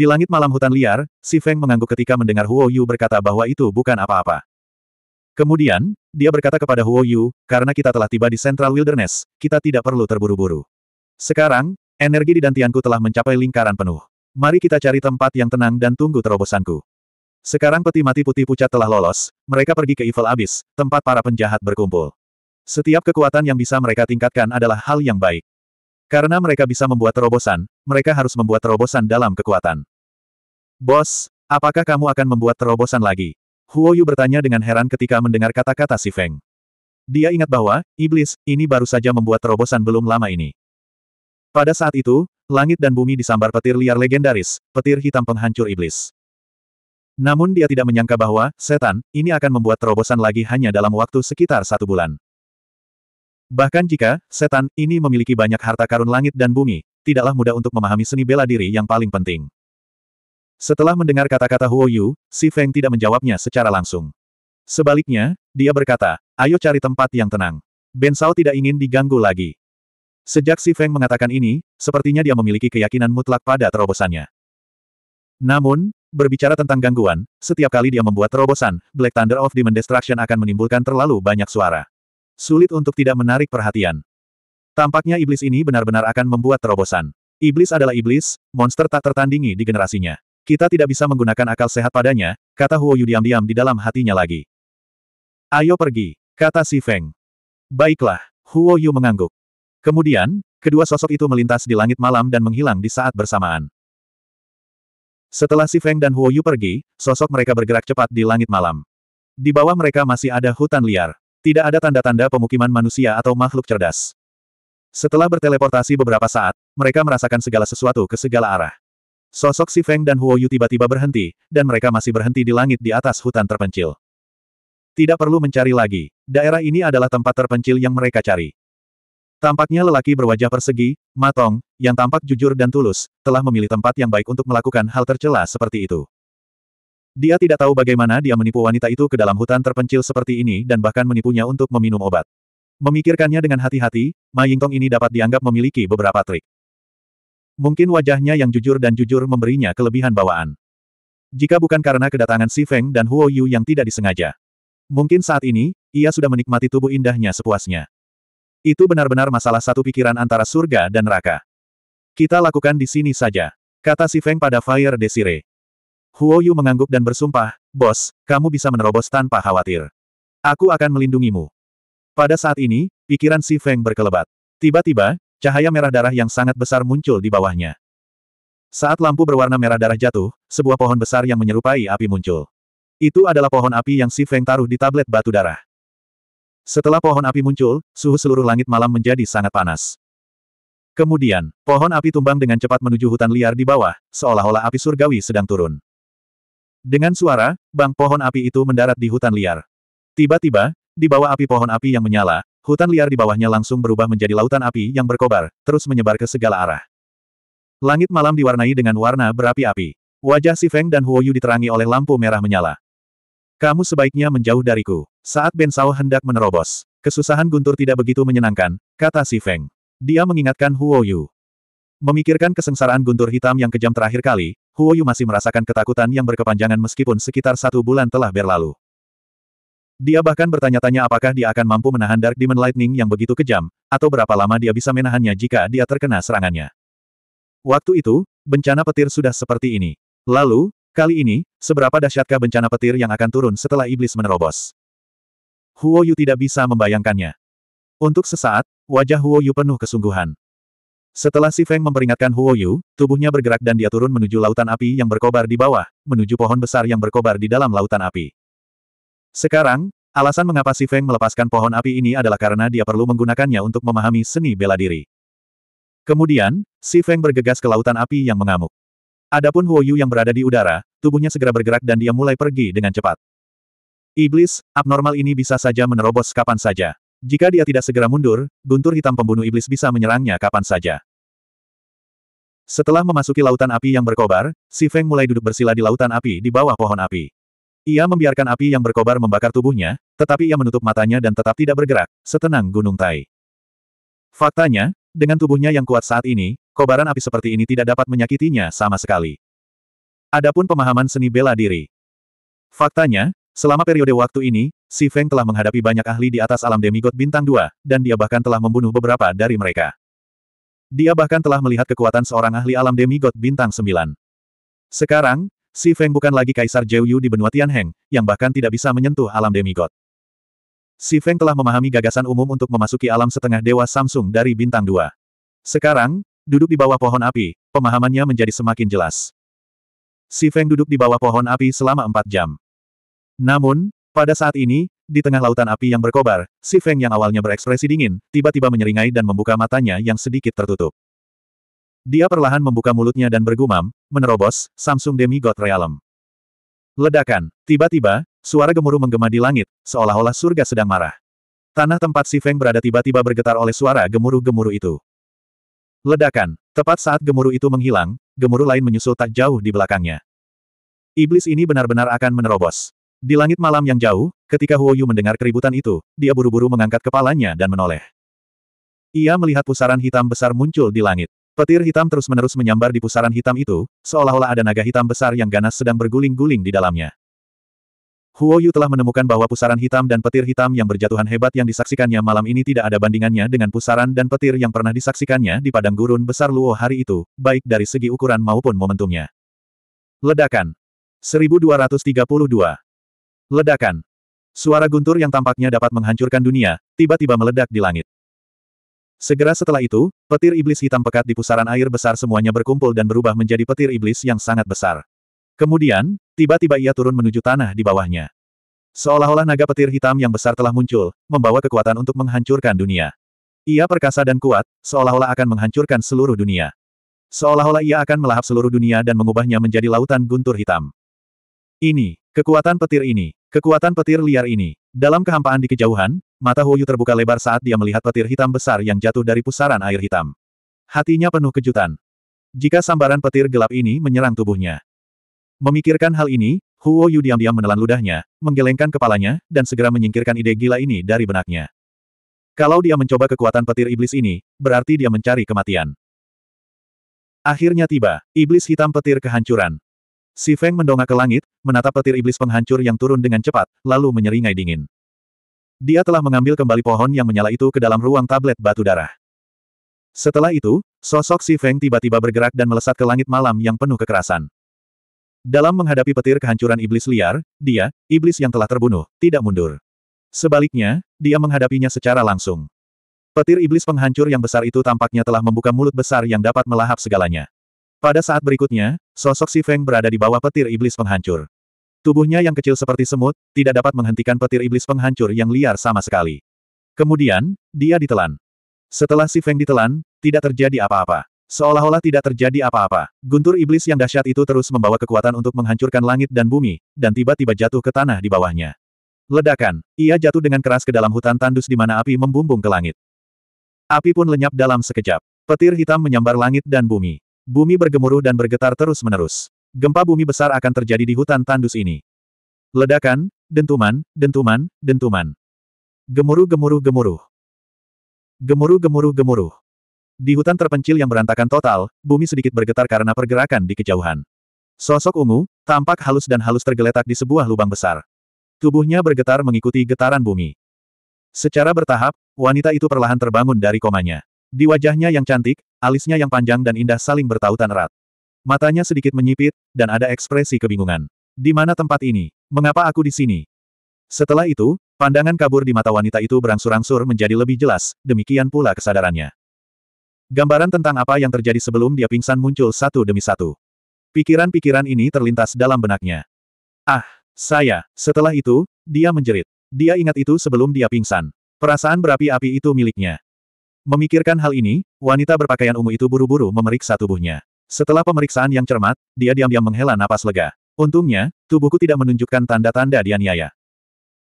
Di langit malam hutan liar, Si Feng mengangguk ketika mendengar Huo Yu berkata bahwa itu bukan apa-apa. Kemudian, dia berkata kepada Huo Yu, karena kita telah tiba di Central Wilderness, kita tidak perlu terburu-buru. Sekarang, energi di dantianku telah mencapai lingkaran penuh. Mari kita cari tempat yang tenang dan tunggu terobosanku. Sekarang peti mati putih pucat telah lolos, mereka pergi ke Evil Abyss, tempat para penjahat berkumpul. Setiap kekuatan yang bisa mereka tingkatkan adalah hal yang baik. Karena mereka bisa membuat terobosan, mereka harus membuat terobosan dalam kekuatan. Bos, apakah kamu akan membuat terobosan lagi? Huoyu bertanya dengan heran ketika mendengar kata-kata si Feng. Dia ingat bahwa, iblis, ini baru saja membuat terobosan belum lama ini. Pada saat itu, langit dan bumi disambar petir liar legendaris, petir hitam penghancur iblis. Namun dia tidak menyangka bahwa, setan, ini akan membuat terobosan lagi hanya dalam waktu sekitar satu bulan. Bahkan jika, setan, ini memiliki banyak harta karun langit dan bumi, tidaklah mudah untuk memahami seni bela diri yang paling penting. Setelah mendengar kata-kata Huo Yu, Si Feng tidak menjawabnya secara langsung. Sebaliknya, dia berkata, ayo cari tempat yang tenang. Ben Sao tidak ingin diganggu lagi. Sejak Si Feng mengatakan ini, sepertinya dia memiliki keyakinan mutlak pada terobosannya. Namun, berbicara tentang gangguan, setiap kali dia membuat terobosan, Black Thunder of Demon Destruction akan menimbulkan terlalu banyak suara. Sulit untuk tidak menarik perhatian. Tampaknya iblis ini benar-benar akan membuat terobosan. Iblis adalah iblis, monster tak tertandingi di generasinya. Kita tidak bisa menggunakan akal sehat padanya, kata Huo Yu diam-diam di dalam hatinya lagi. Ayo pergi, kata si Feng. Baiklah, Huo Yu mengangguk. Kemudian, kedua sosok itu melintas di langit malam dan menghilang di saat bersamaan. Setelah si Feng dan Huo Yu pergi, sosok mereka bergerak cepat di langit malam. Di bawah mereka masih ada hutan liar. Tidak ada tanda-tanda pemukiman manusia atau makhluk cerdas. Setelah berteleportasi beberapa saat, mereka merasakan segala sesuatu ke segala arah. Sosok Si Feng dan Huo Yu tiba-tiba berhenti, dan mereka masih berhenti di langit di atas hutan terpencil. Tidak perlu mencari lagi, daerah ini adalah tempat terpencil yang mereka cari. Tampaknya lelaki berwajah persegi, matong, yang tampak jujur dan tulus, telah memilih tempat yang baik untuk melakukan hal tercela seperti itu. Dia tidak tahu bagaimana dia menipu wanita itu ke dalam hutan terpencil seperti ini dan bahkan menipunya untuk meminum obat. Memikirkannya dengan hati-hati, Ma Ying Tong ini dapat dianggap memiliki beberapa trik. Mungkin wajahnya yang jujur dan jujur memberinya kelebihan bawaan. Jika bukan karena kedatangan Si Feng dan Huo Yu yang tidak disengaja. Mungkin saat ini, ia sudah menikmati tubuh indahnya sepuasnya. Itu benar-benar masalah satu pikiran antara surga dan neraka. Kita lakukan di sini saja. Kata Si Feng pada Fire Desire. Huo Yu mengangguk dan bersumpah, Bos, kamu bisa menerobos tanpa khawatir. Aku akan melindungimu. Pada saat ini, pikiran Si Feng berkelebat. Tiba-tiba, Cahaya merah darah yang sangat besar muncul di bawahnya. Saat lampu berwarna merah darah jatuh, sebuah pohon besar yang menyerupai api muncul. Itu adalah pohon api yang Si Feng taruh di tablet batu darah. Setelah pohon api muncul, suhu seluruh langit malam menjadi sangat panas. Kemudian, pohon api tumbang dengan cepat menuju hutan liar di bawah, seolah-olah api surgawi sedang turun. Dengan suara, bang pohon api itu mendarat di hutan liar. Tiba-tiba, di bawah api pohon api yang menyala, Hutan liar di bawahnya langsung berubah menjadi lautan api yang berkobar, terus menyebar ke segala arah. Langit malam diwarnai dengan warna berapi-api. Wajah Si Feng dan Huoyu diterangi oleh lampu merah menyala. Kamu sebaiknya menjauh dariku. Saat Ben Sao hendak menerobos, kesusahan Guntur tidak begitu menyenangkan, kata Si Feng. Dia mengingatkan Huoyu. Memikirkan kesengsaraan Guntur hitam yang kejam terakhir kali, Huoyu masih merasakan ketakutan yang berkepanjangan meskipun sekitar satu bulan telah berlalu. Dia bahkan bertanya-tanya apakah dia akan mampu menahan Dark Demon Lightning yang begitu kejam, atau berapa lama dia bisa menahannya jika dia terkena serangannya. Waktu itu, bencana petir sudah seperti ini. Lalu, kali ini, seberapa dahsyatkah bencana petir yang akan turun setelah iblis menerobos? Huo Yu tidak bisa membayangkannya. Untuk sesaat, wajah Huo Yu penuh kesungguhan. Setelah Si Feng memperingatkan Huo Yu, tubuhnya bergerak dan dia turun menuju lautan api yang berkobar di bawah, menuju pohon besar yang berkobar di dalam lautan api. Sekarang, alasan mengapa Si Feng melepaskan pohon api ini adalah karena dia perlu menggunakannya untuk memahami seni bela diri. Kemudian, Si Feng bergegas ke lautan api yang mengamuk. Adapun Huo Yu yang berada di udara, tubuhnya segera bergerak dan dia mulai pergi dengan cepat. Iblis, abnormal ini bisa saja menerobos kapan saja. Jika dia tidak segera mundur, guntur hitam pembunuh iblis bisa menyerangnya kapan saja. Setelah memasuki lautan api yang berkobar, Si Feng mulai duduk bersila di lautan api di bawah pohon api. Ia membiarkan api yang berkobar membakar tubuhnya, tetapi ia menutup matanya dan tetap tidak bergerak, setenang gunung tai. Faktanya, dengan tubuhnya yang kuat saat ini, kobaran api seperti ini tidak dapat menyakitinya sama sekali. Adapun pemahaman seni bela diri. Faktanya, selama periode waktu ini, Si Feng telah menghadapi banyak ahli di atas alam demigod bintang Dua, dan dia bahkan telah membunuh beberapa dari mereka. Dia bahkan telah melihat kekuatan seorang ahli alam demigod bintang Sembilan. Sekarang, Si Feng bukan lagi Kaisar Jeyu di benua Tianheng, yang bahkan tidak bisa menyentuh alam demigod. Si Feng telah memahami gagasan umum untuk memasuki alam setengah dewa Samsung dari bintang dua. Sekarang, duduk di bawah pohon api, pemahamannya menjadi semakin jelas. Si Feng duduk di bawah pohon api selama empat jam. Namun, pada saat ini, di tengah lautan api yang berkobar, Si Feng yang awalnya berekspresi dingin, tiba-tiba menyeringai dan membuka matanya yang sedikit tertutup. Dia perlahan membuka mulutnya dan bergumam, menerobos, Samsung Demi Demigod Realm. Ledakan. Tiba-tiba, suara gemuruh menggema di langit, seolah-olah surga sedang marah. Tanah tempat Si Feng berada tiba-tiba bergetar oleh suara gemuruh-gemuruh itu. Ledakan. Tepat saat gemuruh itu menghilang, gemuruh lain menyusul tak jauh di belakangnya. Iblis ini benar-benar akan menerobos. Di langit malam yang jauh, ketika Huo Yu mendengar keributan itu, dia buru-buru mengangkat kepalanya dan menoleh. Ia melihat pusaran hitam besar muncul di langit. Petir hitam terus-menerus menyambar di pusaran hitam itu, seolah-olah ada naga hitam besar yang ganas sedang berguling-guling di dalamnya. Huo Yu telah menemukan bahwa pusaran hitam dan petir hitam yang berjatuhan hebat yang disaksikannya malam ini tidak ada bandingannya dengan pusaran dan petir yang pernah disaksikannya di padang gurun besar Luo hari itu, baik dari segi ukuran maupun momentumnya. Ledakan. 1232. Ledakan. Suara guntur yang tampaknya dapat menghancurkan dunia, tiba-tiba meledak di langit. Segera setelah itu, petir iblis hitam pekat di pusaran air besar semuanya berkumpul dan berubah menjadi petir iblis yang sangat besar. Kemudian, tiba-tiba ia turun menuju tanah di bawahnya. Seolah-olah naga petir hitam yang besar telah muncul, membawa kekuatan untuk menghancurkan dunia. Ia perkasa dan kuat, seolah-olah akan menghancurkan seluruh dunia. Seolah-olah ia akan melahap seluruh dunia dan mengubahnya menjadi lautan guntur hitam. Ini, kekuatan petir ini. Kekuatan petir liar ini. Dalam kehampaan di kejauhan, mata Huoyu terbuka lebar saat dia melihat petir hitam besar yang jatuh dari pusaran air hitam. Hatinya penuh kejutan. Jika sambaran petir gelap ini menyerang tubuhnya. Memikirkan hal ini, Huo Yu diam-diam menelan ludahnya, menggelengkan kepalanya, dan segera menyingkirkan ide gila ini dari benaknya. Kalau dia mencoba kekuatan petir iblis ini, berarti dia mencari kematian. Akhirnya tiba, iblis hitam petir kehancuran. Si Feng mendongak ke langit, menatap petir iblis penghancur yang turun dengan cepat, lalu menyeringai dingin. Dia telah mengambil kembali pohon yang menyala itu ke dalam ruang tablet batu darah. Setelah itu, sosok Si Feng tiba-tiba bergerak dan melesat ke langit malam yang penuh kekerasan. Dalam menghadapi petir kehancuran iblis liar, dia, iblis yang telah terbunuh, tidak mundur. Sebaliknya, dia menghadapinya secara langsung. Petir iblis penghancur yang besar itu tampaknya telah membuka mulut besar yang dapat melahap segalanya. Pada saat berikutnya, sosok Si Feng berada di bawah petir iblis penghancur. Tubuhnya yang kecil seperti semut, tidak dapat menghentikan petir iblis penghancur yang liar sama sekali. Kemudian, dia ditelan. Setelah Si Feng ditelan, tidak terjadi apa-apa. Seolah-olah tidak terjadi apa-apa. Guntur iblis yang dahsyat itu terus membawa kekuatan untuk menghancurkan langit dan bumi, dan tiba-tiba jatuh ke tanah di bawahnya. Ledakan, ia jatuh dengan keras ke dalam hutan tandus di mana api membumbung ke langit. Api pun lenyap dalam sekejap. Petir hitam menyambar langit dan bumi. Bumi bergemuruh dan bergetar terus-menerus. Gempa bumi besar akan terjadi di hutan tandus ini. Ledakan, dentuman, dentuman, dentuman. Gemuruh gemuruh gemuruh. Gemuruh gemuruh gemuruh. Di hutan terpencil yang berantakan total, bumi sedikit bergetar karena pergerakan di kejauhan. Sosok ungu, tampak halus dan halus tergeletak di sebuah lubang besar. Tubuhnya bergetar mengikuti getaran bumi. Secara bertahap, wanita itu perlahan terbangun dari komanya. Di wajahnya yang cantik, alisnya yang panjang dan indah saling bertautan erat. Matanya sedikit menyipit, dan ada ekspresi kebingungan. Di mana tempat ini? Mengapa aku di sini? Setelah itu, pandangan kabur di mata wanita itu berangsur-angsur menjadi lebih jelas, demikian pula kesadarannya. Gambaran tentang apa yang terjadi sebelum dia pingsan muncul satu demi satu. Pikiran-pikiran ini terlintas dalam benaknya. Ah, saya. Setelah itu, dia menjerit. Dia ingat itu sebelum dia pingsan. Perasaan berapi-api itu miliknya. Memikirkan hal ini, wanita berpakaian ungu itu buru-buru memeriksa tubuhnya. Setelah pemeriksaan yang cermat, dia diam-diam menghela napas lega. Untungnya, tubuhku tidak menunjukkan tanda-tanda dianiaya.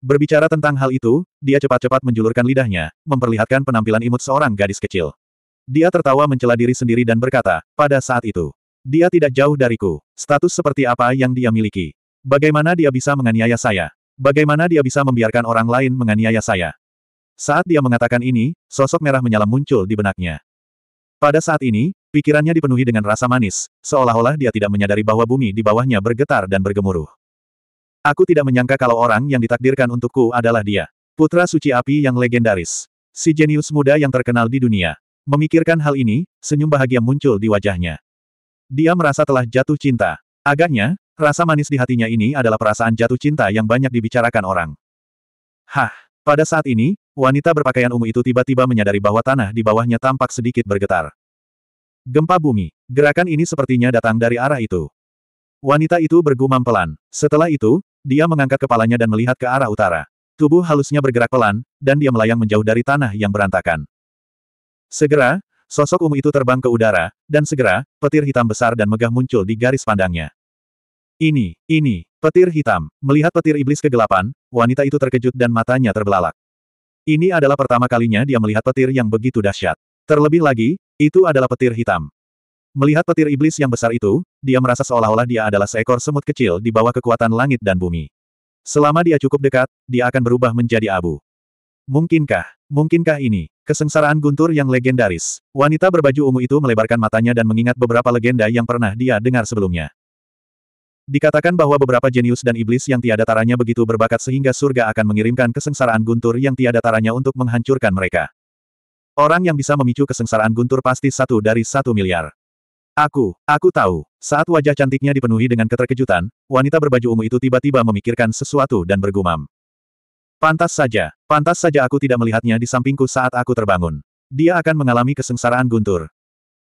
Berbicara tentang hal itu, dia cepat-cepat menjulurkan lidahnya, memperlihatkan penampilan imut seorang gadis kecil. Dia tertawa mencela diri sendiri dan berkata, pada saat itu, dia tidak jauh dariku. Status seperti apa yang dia miliki? Bagaimana dia bisa menganiaya saya? Bagaimana dia bisa membiarkan orang lain menganiaya saya? Saat dia mengatakan ini, sosok merah menyala muncul di benaknya. Pada saat ini, pikirannya dipenuhi dengan rasa manis, seolah-olah dia tidak menyadari bahwa bumi di bawahnya bergetar dan bergemuruh. Aku tidak menyangka kalau orang yang ditakdirkan untukku adalah dia. Putra suci api yang legendaris. Si jenius muda yang terkenal di dunia. Memikirkan hal ini, senyum bahagia muncul di wajahnya. Dia merasa telah jatuh cinta. Agaknya, rasa manis di hatinya ini adalah perasaan jatuh cinta yang banyak dibicarakan orang. Hah! Pada saat ini, wanita berpakaian ungu itu tiba-tiba menyadari bahwa tanah di bawahnya tampak sedikit bergetar. Gempa bumi. Gerakan ini sepertinya datang dari arah itu. Wanita itu bergumam pelan. Setelah itu, dia mengangkat kepalanya dan melihat ke arah utara. Tubuh halusnya bergerak pelan, dan dia melayang menjauh dari tanah yang berantakan. Segera, sosok ungu itu terbang ke udara, dan segera, petir hitam besar dan megah muncul di garis pandangnya. Ini, ini, petir hitam. Melihat petir iblis kegelapan, wanita itu terkejut dan matanya terbelalak. Ini adalah pertama kalinya dia melihat petir yang begitu dahsyat. Terlebih lagi, itu adalah petir hitam. Melihat petir iblis yang besar itu, dia merasa seolah-olah dia adalah seekor semut kecil di bawah kekuatan langit dan bumi. Selama dia cukup dekat, dia akan berubah menjadi abu. Mungkinkah, mungkinkah ini, kesengsaraan guntur yang legendaris. Wanita berbaju ungu itu melebarkan matanya dan mengingat beberapa legenda yang pernah dia dengar sebelumnya. Dikatakan bahwa beberapa jenius dan iblis yang tiada taranya begitu berbakat sehingga surga akan mengirimkan kesengsaraan guntur yang tiada taranya untuk menghancurkan mereka. Orang yang bisa memicu kesengsaraan guntur pasti satu dari satu miliar. Aku, aku tahu. Saat wajah cantiknya dipenuhi dengan keterkejutan, wanita berbaju ungu itu tiba-tiba memikirkan sesuatu dan bergumam. Pantas saja, pantas saja aku tidak melihatnya di sampingku saat aku terbangun. Dia akan mengalami kesengsaraan guntur.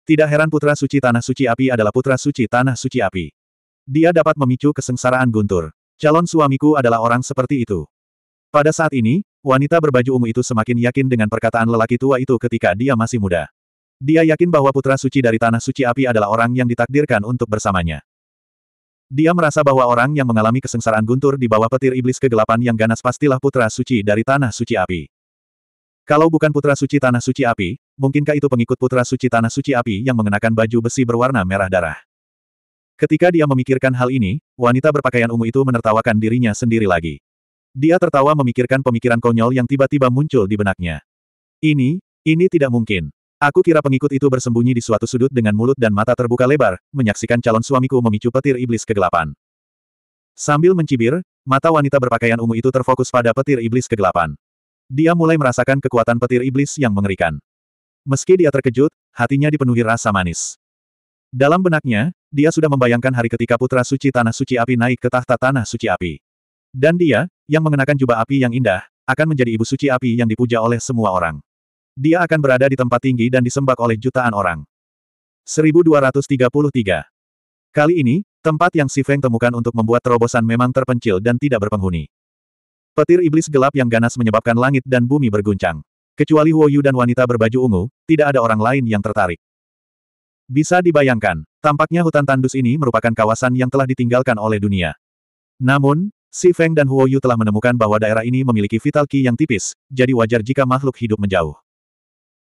Tidak heran putra suci tanah suci api adalah putra suci tanah suci api. Dia dapat memicu kesengsaraan guntur. Calon suamiku adalah orang seperti itu. Pada saat ini, wanita berbaju ungu itu semakin yakin dengan perkataan lelaki tua itu ketika dia masih muda. Dia yakin bahwa putra suci dari tanah suci api adalah orang yang ditakdirkan untuk bersamanya. Dia merasa bahwa orang yang mengalami kesengsaraan guntur di bawah petir iblis kegelapan yang ganas pastilah putra suci dari tanah suci api. Kalau bukan putra suci tanah suci api, mungkinkah itu pengikut putra suci tanah suci api yang mengenakan baju besi berwarna merah darah? Ketika dia memikirkan hal ini, wanita berpakaian ungu itu menertawakan dirinya sendiri lagi. Dia tertawa memikirkan pemikiran konyol yang tiba-tiba muncul di benaknya. Ini, ini tidak mungkin. Aku kira pengikut itu bersembunyi di suatu sudut dengan mulut dan mata terbuka lebar, menyaksikan calon suamiku memicu petir iblis kegelapan. Sambil mencibir, mata wanita berpakaian ungu itu terfokus pada petir iblis kegelapan. Dia mulai merasakan kekuatan petir iblis yang mengerikan. Meski dia terkejut, hatinya dipenuhi rasa manis. Dalam benaknya, dia sudah membayangkan hari ketika putra suci Tanah Suci Api naik ke tahta Tanah Suci Api. Dan dia, yang mengenakan jubah api yang indah, akan menjadi ibu suci api yang dipuja oleh semua orang. Dia akan berada di tempat tinggi dan disembah oleh jutaan orang. 1233 Kali ini, tempat yang Si Feng temukan untuk membuat terobosan memang terpencil dan tidak berpenghuni. Petir iblis gelap yang ganas menyebabkan langit dan bumi berguncang. Kecuali Huo dan wanita berbaju ungu, tidak ada orang lain yang tertarik. Bisa dibayangkan, tampaknya hutan tandus ini merupakan kawasan yang telah ditinggalkan oleh dunia. Namun, Si Feng dan Huoyu telah menemukan bahwa daerah ini memiliki vital ki yang tipis, jadi wajar jika makhluk hidup menjauh.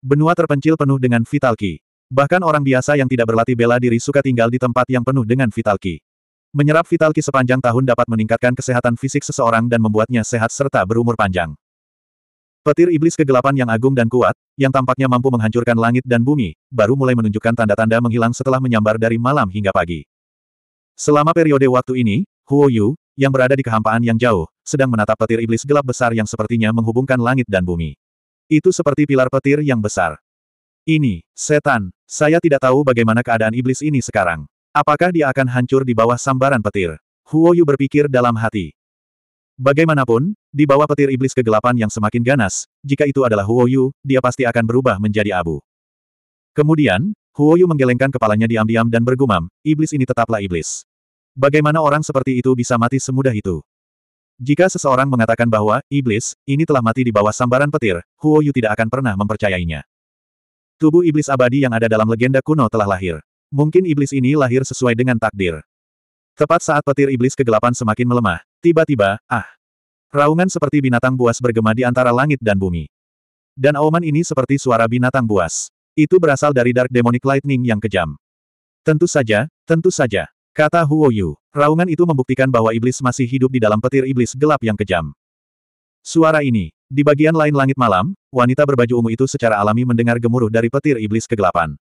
Benua terpencil penuh dengan vital ki. Bahkan orang biasa yang tidak berlatih bela diri suka tinggal di tempat yang penuh dengan vital ki. Menyerap vital ki sepanjang tahun dapat meningkatkan kesehatan fisik seseorang dan membuatnya sehat serta berumur panjang. Petir iblis kegelapan yang agung dan kuat, yang tampaknya mampu menghancurkan langit dan bumi, baru mulai menunjukkan tanda-tanda menghilang setelah menyambar dari malam hingga pagi. Selama periode waktu ini, Huo Yu, yang berada di kehampaan yang jauh, sedang menatap petir iblis gelap besar yang sepertinya menghubungkan langit dan bumi. Itu seperti pilar petir yang besar. Ini, setan, saya tidak tahu bagaimana keadaan iblis ini sekarang. Apakah dia akan hancur di bawah sambaran petir? Huo Yu berpikir dalam hati. Bagaimanapun, di bawah petir iblis kegelapan yang semakin ganas, jika itu adalah Huo Yu, dia pasti akan berubah menjadi abu. Kemudian, Huo Yu menggelengkan kepalanya diam-diam dan bergumam, iblis ini tetaplah iblis. Bagaimana orang seperti itu bisa mati semudah itu? Jika seseorang mengatakan bahwa, iblis, ini telah mati di bawah sambaran petir, Huo Yu tidak akan pernah mempercayainya. Tubuh iblis abadi yang ada dalam legenda kuno telah lahir. Mungkin iblis ini lahir sesuai dengan takdir. Tepat saat petir iblis kegelapan semakin melemah, Tiba-tiba, ah! Raungan seperti binatang buas bergema di antara langit dan bumi. Dan auman ini seperti suara binatang buas. Itu berasal dari Dark Demonic Lightning yang kejam. Tentu saja, tentu saja. Kata Huo Yu. Raungan itu membuktikan bahwa iblis masih hidup di dalam petir iblis gelap yang kejam. Suara ini. Di bagian lain langit malam, wanita berbaju ungu itu secara alami mendengar gemuruh dari petir iblis kegelapan.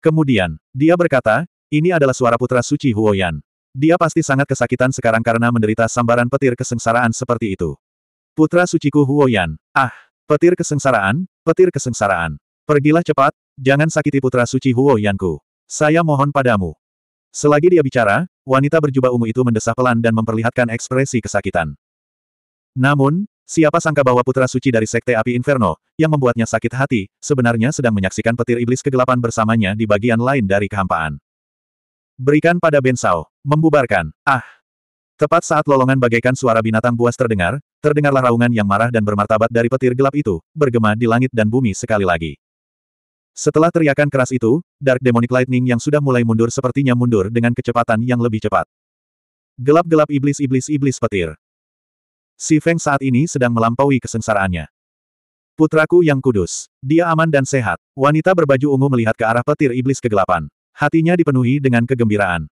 Kemudian, dia berkata, ini adalah suara putra suci Huoyan. Dia pasti sangat kesakitan sekarang karena menderita sambaran petir kesengsaraan seperti itu. Putra suciku Huoyan. Ah, petir kesengsaraan, petir kesengsaraan. Pergilah cepat, jangan sakiti putra suci Huoyanku. Saya mohon padamu. Selagi dia bicara, wanita berjubah ungu itu mendesah pelan dan memperlihatkan ekspresi kesakitan. Namun, siapa sangka bahwa putra suci dari Sekte Api Inferno, yang membuatnya sakit hati, sebenarnya sedang menyaksikan petir iblis kegelapan bersamanya di bagian lain dari kehampaan. Berikan pada Bensao. Membubarkan. Ah! Tepat saat lolongan bagaikan suara binatang buas terdengar, terdengarlah raungan yang marah dan bermartabat dari petir gelap itu, bergema di langit dan bumi sekali lagi. Setelah teriakan keras itu, Dark Demonic Lightning yang sudah mulai mundur sepertinya mundur dengan kecepatan yang lebih cepat. Gelap-gelap iblis-iblis-iblis petir. Si Feng saat ini sedang melampaui kesengsaraannya. Putraku yang kudus. Dia aman dan sehat. Wanita berbaju ungu melihat ke arah petir iblis kegelapan. Hatinya dipenuhi dengan kegembiraan.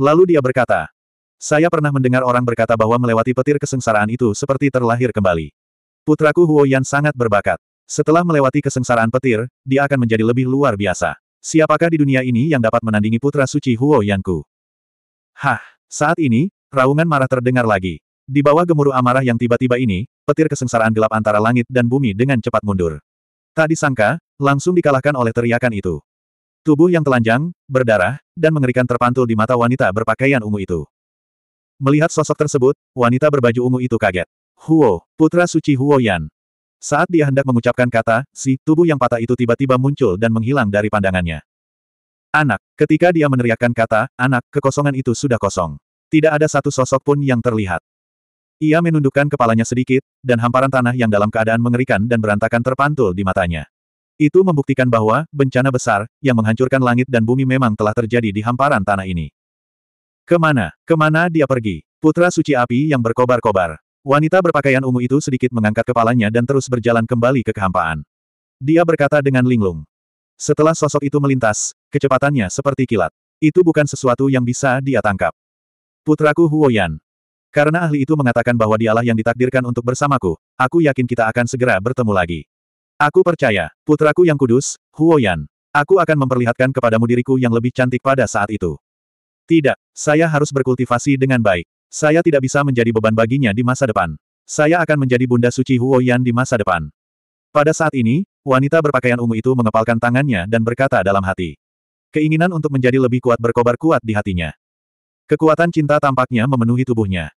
Lalu dia berkata, saya pernah mendengar orang berkata bahwa melewati petir kesengsaraan itu seperti terlahir kembali. Putraku Huo Yan sangat berbakat. Setelah melewati kesengsaraan petir, dia akan menjadi lebih luar biasa. Siapakah di dunia ini yang dapat menandingi putra suci Huo Yanku? Hah, saat ini, raungan marah terdengar lagi. Di bawah gemuruh amarah yang tiba-tiba ini, petir kesengsaraan gelap antara langit dan bumi dengan cepat mundur. Tak disangka, langsung dikalahkan oleh teriakan itu. Tubuh yang telanjang, berdarah, dan mengerikan terpantul di mata wanita berpakaian ungu itu. Melihat sosok tersebut, wanita berbaju ungu itu kaget. Huo, putra suci Huo Yan. Saat dia hendak mengucapkan kata, si, tubuh yang patah itu tiba-tiba muncul dan menghilang dari pandangannya. Anak, ketika dia meneriakkan kata, anak, kekosongan itu sudah kosong. Tidak ada satu sosok pun yang terlihat. Ia menundukkan kepalanya sedikit, dan hamparan tanah yang dalam keadaan mengerikan dan berantakan terpantul di matanya. Itu membuktikan bahwa, bencana besar, yang menghancurkan langit dan bumi memang telah terjadi di hamparan tanah ini. Kemana, kemana dia pergi? Putra suci api yang berkobar-kobar. Wanita berpakaian ungu itu sedikit mengangkat kepalanya dan terus berjalan kembali ke kehampaan. Dia berkata dengan linglung. Setelah sosok itu melintas, kecepatannya seperti kilat. Itu bukan sesuatu yang bisa dia tangkap. Putraku Huoyan. Karena ahli itu mengatakan bahwa dialah yang ditakdirkan untuk bersamaku, aku yakin kita akan segera bertemu lagi. Aku percaya, putraku yang kudus, Huoyan. Aku akan memperlihatkan kepadamu diriku yang lebih cantik pada saat itu. Tidak, saya harus berkultivasi dengan baik. Saya tidak bisa menjadi beban baginya di masa depan. Saya akan menjadi Bunda Suci Huoyan di masa depan. Pada saat ini, wanita berpakaian ungu itu mengepalkan tangannya dan berkata dalam hati. Keinginan untuk menjadi lebih kuat berkobar kuat di hatinya. Kekuatan cinta tampaknya memenuhi tubuhnya.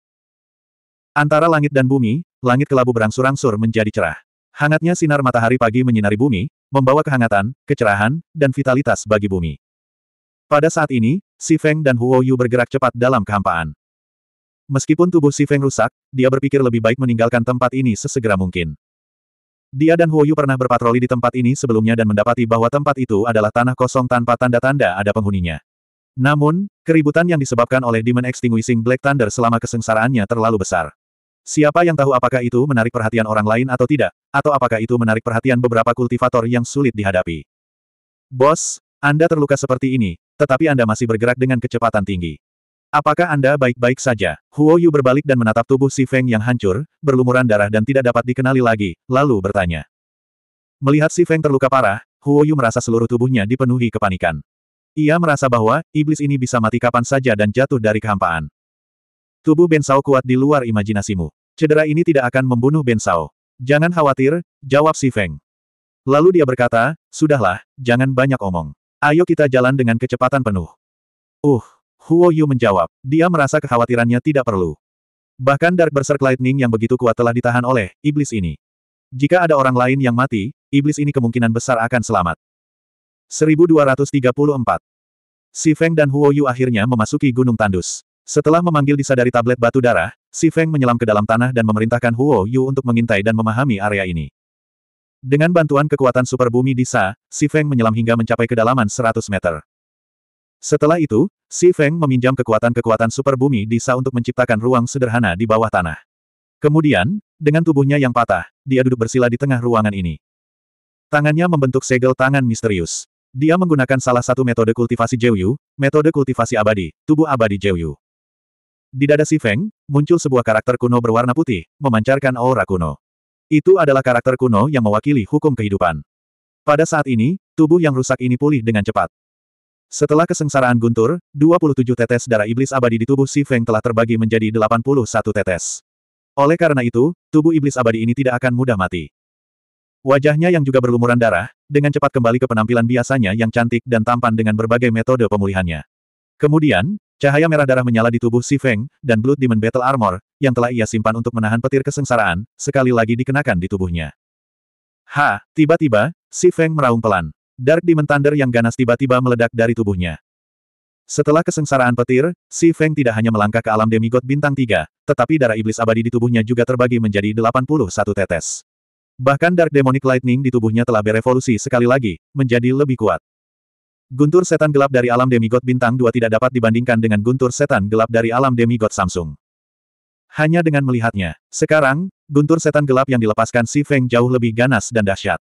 Antara langit dan bumi, langit kelabu berangsur-angsur menjadi cerah. Hangatnya sinar matahari pagi menyinari bumi, membawa kehangatan, kecerahan, dan vitalitas bagi bumi. Pada saat ini, Si Feng dan Huo Yu bergerak cepat dalam kehampaan. Meskipun tubuh Si Feng rusak, dia berpikir lebih baik meninggalkan tempat ini sesegera mungkin. Dia dan Huo Yu pernah berpatroli di tempat ini sebelumnya dan mendapati bahwa tempat itu adalah tanah kosong tanpa tanda-tanda ada penghuninya. Namun, keributan yang disebabkan oleh Demon Extinguishing Black Thunder selama kesengsaraannya terlalu besar. Siapa yang tahu apakah itu menarik perhatian orang lain atau tidak, atau apakah itu menarik perhatian beberapa kultivator yang sulit dihadapi. Bos, Anda terluka seperti ini, tetapi Anda masih bergerak dengan kecepatan tinggi. Apakah Anda baik-baik saja? Huo Yu berbalik dan menatap tubuh si Feng yang hancur, berlumuran darah dan tidak dapat dikenali lagi, lalu bertanya. Melihat si Feng terluka parah, Huo Yu merasa seluruh tubuhnya dipenuhi kepanikan. Ia merasa bahwa, iblis ini bisa mati kapan saja dan jatuh dari kehampaan. Tubuh Ben Sao kuat di luar imajinasimu. Cedera ini tidak akan membunuh Ben Sao. Jangan khawatir, jawab si Feng. Lalu dia berkata, sudahlah, jangan banyak omong. Ayo kita jalan dengan kecepatan penuh. Uh, Huo Yu menjawab. Dia merasa kekhawatirannya tidak perlu. Bahkan Dark Berserk Lightning yang begitu kuat telah ditahan oleh iblis ini. Jika ada orang lain yang mati, iblis ini kemungkinan besar akan selamat. 1234 Si Feng dan Huo Yu akhirnya memasuki Gunung Tandus. Setelah memanggil disadari tablet batu darah, Si Feng menyelam ke dalam tanah dan memerintahkan Huo Yu untuk mengintai dan memahami area ini. Dengan bantuan kekuatan super bumi di Sa, Si Feng menyelam hingga mencapai kedalaman 100 meter. Setelah itu, Si Feng meminjam kekuatan-kekuatan super bumi di Sa untuk menciptakan ruang sederhana di bawah tanah. Kemudian, dengan tubuhnya yang patah, dia duduk bersila di tengah ruangan ini. Tangannya membentuk segel tangan misterius. Dia menggunakan salah satu metode kultivasi Jeyu, metode kultivasi abadi, tubuh abadi Jeyu. Di dada si Feng, muncul sebuah karakter kuno berwarna putih, memancarkan aura kuno. Itu adalah karakter kuno yang mewakili hukum kehidupan. Pada saat ini, tubuh yang rusak ini pulih dengan cepat. Setelah kesengsaraan guntur, 27 tetes darah iblis abadi di tubuh si Feng telah terbagi menjadi 81 tetes. Oleh karena itu, tubuh iblis abadi ini tidak akan mudah mati. Wajahnya yang juga berlumuran darah, dengan cepat kembali ke penampilan biasanya yang cantik dan tampan dengan berbagai metode pemulihannya. Kemudian, cahaya merah darah menyala di tubuh Si Feng, dan Blood Demon Battle Armor, yang telah ia simpan untuk menahan petir kesengsaraan, sekali lagi dikenakan di tubuhnya. Ha! Tiba-tiba, Si Feng meraung pelan. Dark Demon Thunder yang ganas tiba-tiba meledak dari tubuhnya. Setelah kesengsaraan petir, Si Feng tidak hanya melangkah ke alam demigod bintang 3, tetapi darah iblis abadi di tubuhnya juga terbagi menjadi 81 tetes. Bahkan Dark Demonic Lightning di tubuhnya telah berevolusi sekali lagi, menjadi lebih kuat. Guntur setan gelap dari alam demigod bintang 2 tidak dapat dibandingkan dengan guntur setan gelap dari alam demigod Samsung. Hanya dengan melihatnya, sekarang, guntur setan gelap yang dilepaskan Si Feng jauh lebih ganas dan dahsyat.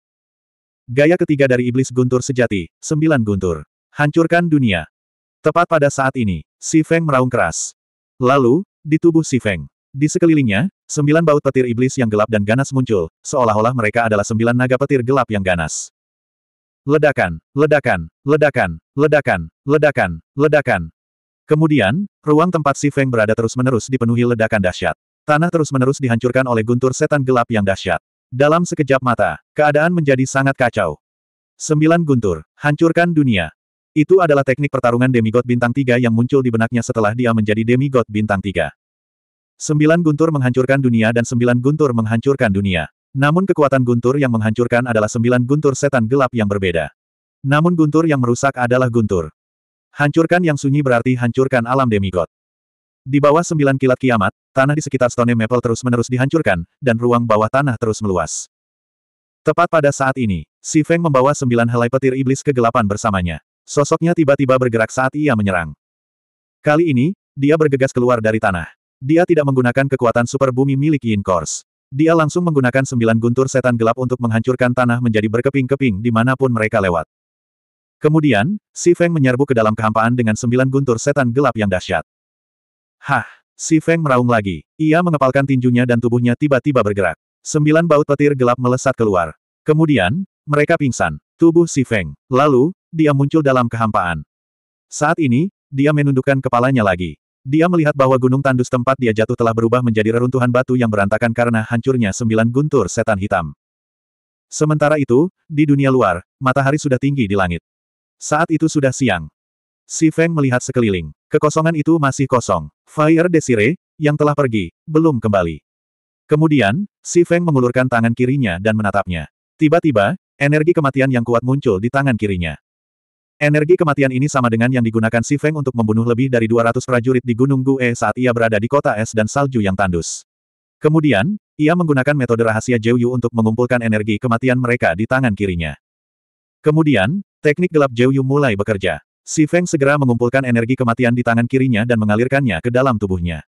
Gaya ketiga dari iblis guntur sejati, sembilan guntur. Hancurkan dunia. Tepat pada saat ini, Si Feng meraung keras. Lalu, di tubuh Si Feng, di sekelilingnya, sembilan baut petir iblis yang gelap dan ganas muncul, seolah-olah mereka adalah sembilan naga petir gelap yang ganas. Ledakan, ledakan, ledakan, ledakan, ledakan, ledakan. Kemudian, ruang tempat Si Feng berada terus-menerus dipenuhi ledakan dahsyat. Tanah terus-menerus dihancurkan oleh guntur setan gelap yang dahsyat. Dalam sekejap mata, keadaan menjadi sangat kacau. Sembilan guntur, hancurkan dunia. Itu adalah teknik pertarungan demigod bintang tiga yang muncul di benaknya setelah dia menjadi demigod bintang tiga. Sembilan guntur menghancurkan dunia dan sembilan guntur menghancurkan dunia. Namun kekuatan guntur yang menghancurkan adalah sembilan guntur setan gelap yang berbeda. Namun guntur yang merusak adalah guntur. Hancurkan yang sunyi berarti hancurkan alam demigod. Di bawah sembilan kilat kiamat, tanah di sekitar Stone Maple terus-menerus dihancurkan, dan ruang bawah tanah terus meluas. Tepat pada saat ini, Si Feng membawa sembilan helai petir iblis kegelapan bersamanya. Sosoknya tiba-tiba bergerak saat ia menyerang. Kali ini, dia bergegas keluar dari tanah. Dia tidak menggunakan kekuatan super bumi milik Yin Kors. Dia langsung menggunakan sembilan guntur setan gelap untuk menghancurkan tanah menjadi berkeping-keping dimanapun mereka lewat. Kemudian, Si Feng menyerbu ke dalam kehampaan dengan sembilan guntur setan gelap yang dahsyat. Hah! Si Feng meraung lagi. Ia mengepalkan tinjunya dan tubuhnya tiba-tiba bergerak. Sembilan baut petir gelap melesat keluar. Kemudian, mereka pingsan. Tubuh Si Feng. Lalu, dia muncul dalam kehampaan. Saat ini, dia menundukkan kepalanya lagi. Dia melihat bahwa gunung tandus tempat dia jatuh telah berubah menjadi reruntuhan batu yang berantakan karena hancurnya sembilan guntur setan hitam. Sementara itu, di dunia luar, matahari sudah tinggi di langit. Saat itu sudah siang. Si Feng melihat sekeliling. Kekosongan itu masih kosong. Fire Desire, yang telah pergi, belum kembali. Kemudian, si Feng mengulurkan tangan kirinya dan menatapnya. Tiba-tiba, energi kematian yang kuat muncul di tangan kirinya. Energi kematian ini sama dengan yang digunakan Si Feng untuk membunuh lebih dari 200 prajurit di Gunung Gue saat ia berada di kota es dan salju yang tandus. Kemudian, ia menggunakan metode rahasia Jiu Yu untuk mengumpulkan energi kematian mereka di tangan kirinya. Kemudian, teknik gelap Jiu Yu mulai bekerja. Si Feng segera mengumpulkan energi kematian di tangan kirinya dan mengalirkannya ke dalam tubuhnya.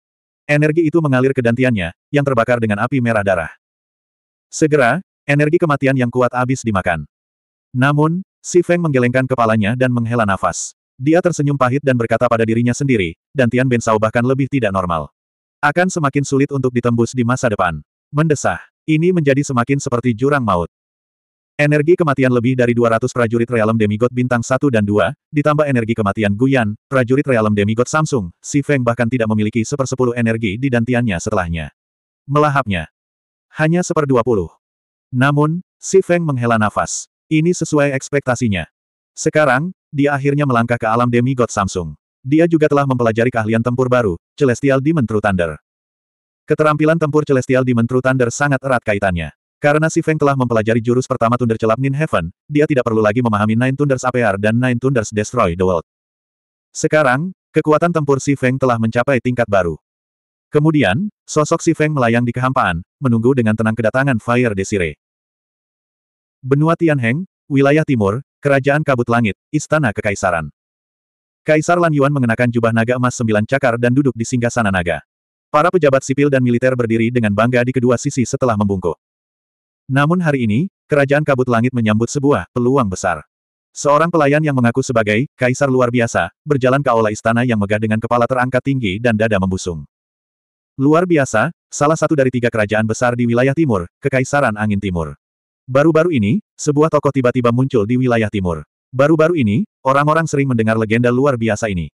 Energi itu mengalir ke dantiannya, yang terbakar dengan api merah darah. Segera, energi kematian yang kuat habis dimakan. Namun, Si Feng menggelengkan kepalanya dan menghela nafas. Dia tersenyum pahit dan berkata pada dirinya sendiri, dan Tian Bensao bahkan lebih tidak normal. Akan semakin sulit untuk ditembus di masa depan. Mendesah. Ini menjadi semakin seperti jurang maut. Energi kematian lebih dari 200 prajurit realem demigod bintang 1 dan 2, ditambah energi kematian Guyan, prajurit realem demigod Samsung, si Feng bahkan tidak memiliki sepersepuluh energi di dantiannya setelahnya. Melahapnya. Hanya seperdua puluh. Namun, si Feng menghela nafas. Ini sesuai ekspektasinya. Sekarang, dia akhirnya melangkah ke alam demigod Samsung. Dia juga telah mempelajari keahlian tempur baru, Celestial Demon True Thunder. Keterampilan tempur Celestial Demon True Thunder sangat erat kaitannya. Karena si Feng telah mempelajari jurus pertama Thunder Celap Nin Heaven, dia tidak perlu lagi memahami Nine Thunders APR dan Nine Thunders Destroy the World. Sekarang, kekuatan tempur si Feng telah mencapai tingkat baru. Kemudian, sosok si Feng melayang di kehampaan, menunggu dengan tenang kedatangan Fire Desire. Benua Tianheng, wilayah timur, Kerajaan Kabut Langit, Istana Kekaisaran. Kaisar Lan Yuan mengenakan jubah naga emas sembilan cakar dan duduk di singgah sana naga. Para pejabat sipil dan militer berdiri dengan bangga di kedua sisi setelah membungkuk. Namun hari ini, Kerajaan Kabut Langit menyambut sebuah peluang besar. Seorang pelayan yang mengaku sebagai kaisar luar biasa, berjalan ke aula istana yang megah dengan kepala terangkat tinggi dan dada membusung. Luar biasa, salah satu dari tiga kerajaan besar di wilayah timur, Kekaisaran Angin Timur. Baru-baru ini, sebuah tokoh tiba-tiba muncul di wilayah timur. Baru-baru ini, orang-orang sering mendengar legenda luar biasa ini.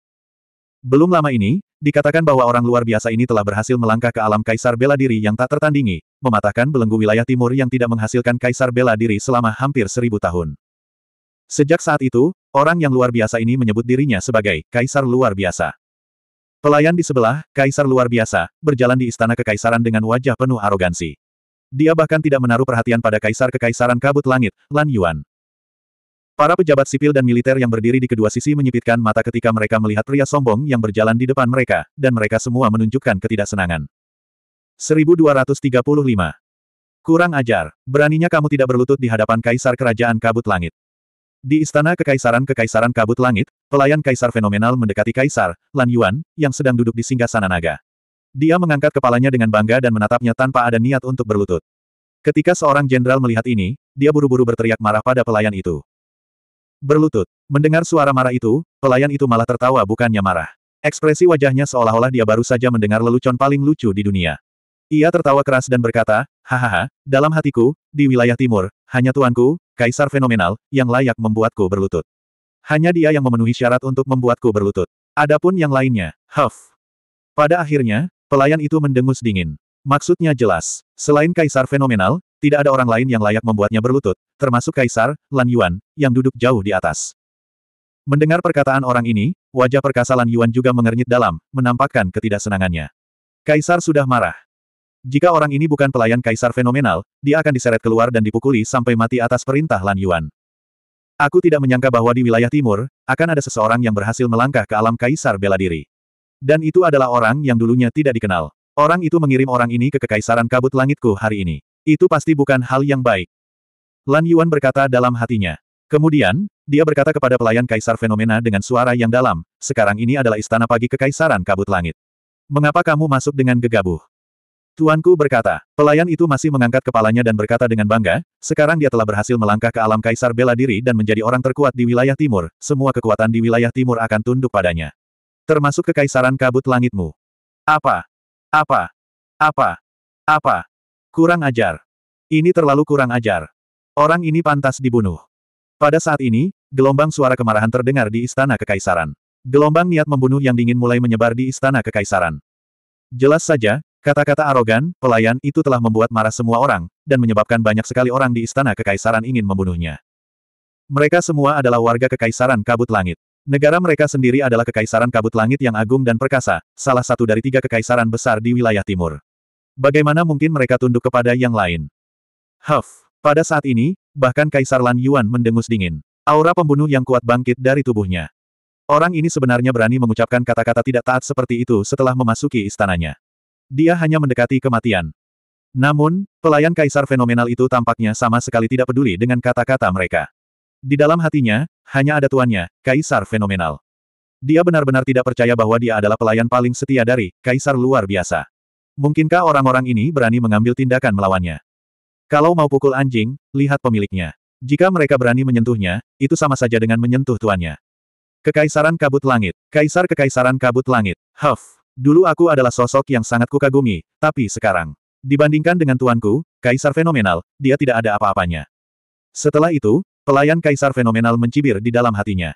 Belum lama ini, dikatakan bahwa orang luar biasa ini telah berhasil melangkah ke alam kaisar bela diri yang tak tertandingi, mematahkan belenggu wilayah timur yang tidak menghasilkan kaisar bela diri selama hampir seribu tahun. Sejak saat itu, orang yang luar biasa ini menyebut dirinya sebagai kaisar luar biasa. Pelayan di sebelah, kaisar luar biasa, berjalan di istana kekaisaran dengan wajah penuh arogansi. Dia bahkan tidak menaruh perhatian pada kaisar kekaisaran kabut langit, Lan Yuan. Para pejabat sipil dan militer yang berdiri di kedua sisi menyipitkan mata ketika mereka melihat pria sombong yang berjalan di depan mereka, dan mereka semua menunjukkan ketidaksenangan. 1235. Kurang ajar, beraninya kamu tidak berlutut di hadapan kaisar kerajaan kabut langit. Di istana kekaisaran Kekaisaran Kabut Langit, pelayan kaisar fenomenal mendekati kaisar, Lan Yuan, yang sedang duduk di singgasana naga. Dia mengangkat kepalanya dengan bangga dan menatapnya tanpa ada niat untuk berlutut. Ketika seorang jenderal melihat ini, dia buru-buru berteriak marah pada pelayan itu. Berlutut. Mendengar suara marah itu, pelayan itu malah tertawa bukannya marah. Ekspresi wajahnya seolah-olah dia baru saja mendengar lelucon paling lucu di dunia. Ia tertawa keras dan berkata, Hahaha, dalam hatiku, di wilayah timur, hanya tuanku, kaisar fenomenal, yang layak membuatku berlutut. Hanya dia yang memenuhi syarat untuk membuatku berlutut. Adapun yang lainnya, huff. Pada akhirnya, Pelayan itu mendengus dingin. Maksudnya jelas. Selain kaisar fenomenal, tidak ada orang lain yang layak membuatnya berlutut, termasuk kaisar, Lan Yuan, yang duduk jauh di atas. Mendengar perkataan orang ini, wajah perkasa Lan Yuan juga mengernyit dalam, menampakkan ketidaksenangannya. Kaisar sudah marah. Jika orang ini bukan pelayan kaisar fenomenal, dia akan diseret keluar dan dipukuli sampai mati atas perintah Lan Yuan. Aku tidak menyangka bahwa di wilayah timur, akan ada seseorang yang berhasil melangkah ke alam kaisar bela diri. Dan itu adalah orang yang dulunya tidak dikenal. Orang itu mengirim orang ini ke kekaisaran kabut langitku hari ini. Itu pasti bukan hal yang baik. Lan Yuan berkata dalam hatinya. Kemudian, dia berkata kepada pelayan kaisar fenomena dengan suara yang dalam, sekarang ini adalah istana pagi kekaisaran kabut langit. Mengapa kamu masuk dengan gegabah? Tuanku berkata, pelayan itu masih mengangkat kepalanya dan berkata dengan bangga, sekarang dia telah berhasil melangkah ke alam kaisar bela diri dan menjadi orang terkuat di wilayah timur, semua kekuatan di wilayah timur akan tunduk padanya. Termasuk kekaisaran kabut langitmu. Apa? Apa? Apa? Apa? Kurang ajar. Ini terlalu kurang ajar. Orang ini pantas dibunuh. Pada saat ini, gelombang suara kemarahan terdengar di istana kekaisaran. Gelombang niat membunuh yang dingin mulai menyebar di istana kekaisaran. Jelas saja, kata-kata arogan, pelayan itu telah membuat marah semua orang, dan menyebabkan banyak sekali orang di istana kekaisaran ingin membunuhnya. Mereka semua adalah warga kekaisaran kabut langit. Negara mereka sendiri adalah Kekaisaran Kabut Langit yang agung dan perkasa, salah satu dari tiga kekaisaran besar di wilayah timur. Bagaimana mungkin mereka tunduk kepada yang lain? Huff! Pada saat ini, bahkan Kaisar Lan Yuan mendengus dingin. Aura pembunuh yang kuat bangkit dari tubuhnya. Orang ini sebenarnya berani mengucapkan kata-kata tidak taat seperti itu setelah memasuki istananya. Dia hanya mendekati kematian, namun, pelayan kaisar fenomenal itu tampaknya sama sekali tidak peduli dengan kata-kata mereka. Di dalam hatinya, hanya ada tuannya, kaisar fenomenal. Dia benar-benar tidak percaya bahwa dia adalah pelayan paling setia dari kaisar luar biasa. Mungkinkah orang-orang ini berani mengambil tindakan melawannya? Kalau mau pukul anjing, lihat pemiliknya. Jika mereka berani menyentuhnya, itu sama saja dengan menyentuh tuannya. Kekaisaran Kabut Langit, Kaisar Kekaisaran Kabut Langit, Huff. Dulu aku adalah sosok yang sangat kukagumi, tapi sekarang, dibandingkan dengan tuanku, Kaisar fenomenal, dia tidak ada apa-apanya. Setelah itu, Pelayan kaisar fenomenal mencibir di dalam hatinya.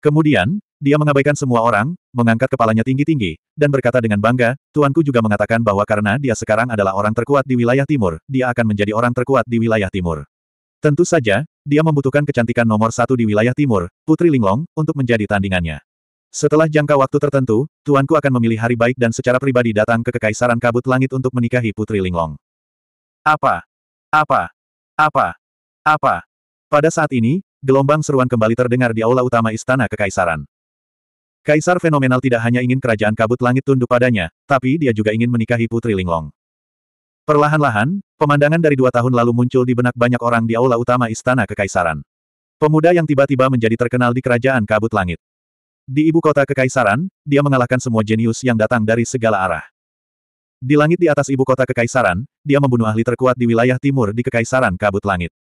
Kemudian, dia mengabaikan semua orang, mengangkat kepalanya tinggi-tinggi, dan berkata dengan bangga, Tuanku juga mengatakan bahwa karena dia sekarang adalah orang terkuat di wilayah timur, dia akan menjadi orang terkuat di wilayah timur. Tentu saja, dia membutuhkan kecantikan nomor satu di wilayah timur, Putri Linglong, untuk menjadi tandingannya. Setelah jangka waktu tertentu, Tuanku akan memilih hari baik dan secara pribadi datang ke Kekaisaran Kabut Langit untuk menikahi Putri Linglong. Apa? Apa? Apa? Apa? Pada saat ini, gelombang seruan kembali terdengar di aula utama Istana Kekaisaran. Kaisar fenomenal tidak hanya ingin kerajaan kabut langit tunduk padanya, tapi dia juga ingin menikahi Putri Linglong. Perlahan-lahan, pemandangan dari dua tahun lalu muncul di benak banyak orang di aula utama Istana Kekaisaran. Pemuda yang tiba-tiba menjadi terkenal di kerajaan kabut langit. Di ibu kota Kekaisaran, dia mengalahkan semua jenius yang datang dari segala arah. Di langit di atas ibu kota Kekaisaran, dia membunuh ahli terkuat di wilayah timur di Kekaisaran Kabut Langit.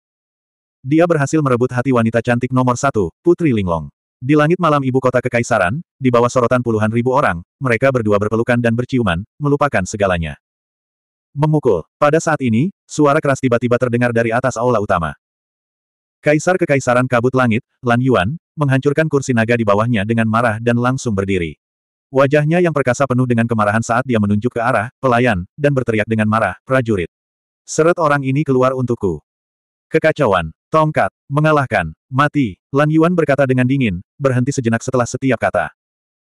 Dia berhasil merebut hati wanita cantik nomor satu, Putri Linglong. Di langit malam ibu kota kekaisaran, di bawah sorotan puluhan ribu orang, mereka berdua berpelukan dan berciuman, melupakan segalanya. Memukul. Pada saat ini, suara keras tiba-tiba terdengar dari atas aula utama. Kaisar Kekaisaran Kabut Langit, Lan Yuan, menghancurkan kursi naga di bawahnya dengan marah dan langsung berdiri. Wajahnya yang perkasa penuh dengan kemarahan saat dia menunjuk ke arah, pelayan, dan berteriak dengan marah, prajurit. Seret orang ini keluar untukku. Kekacauan, tongkat, mengalahkan, mati, Lan Yuan berkata dengan dingin, berhenti sejenak setelah setiap kata.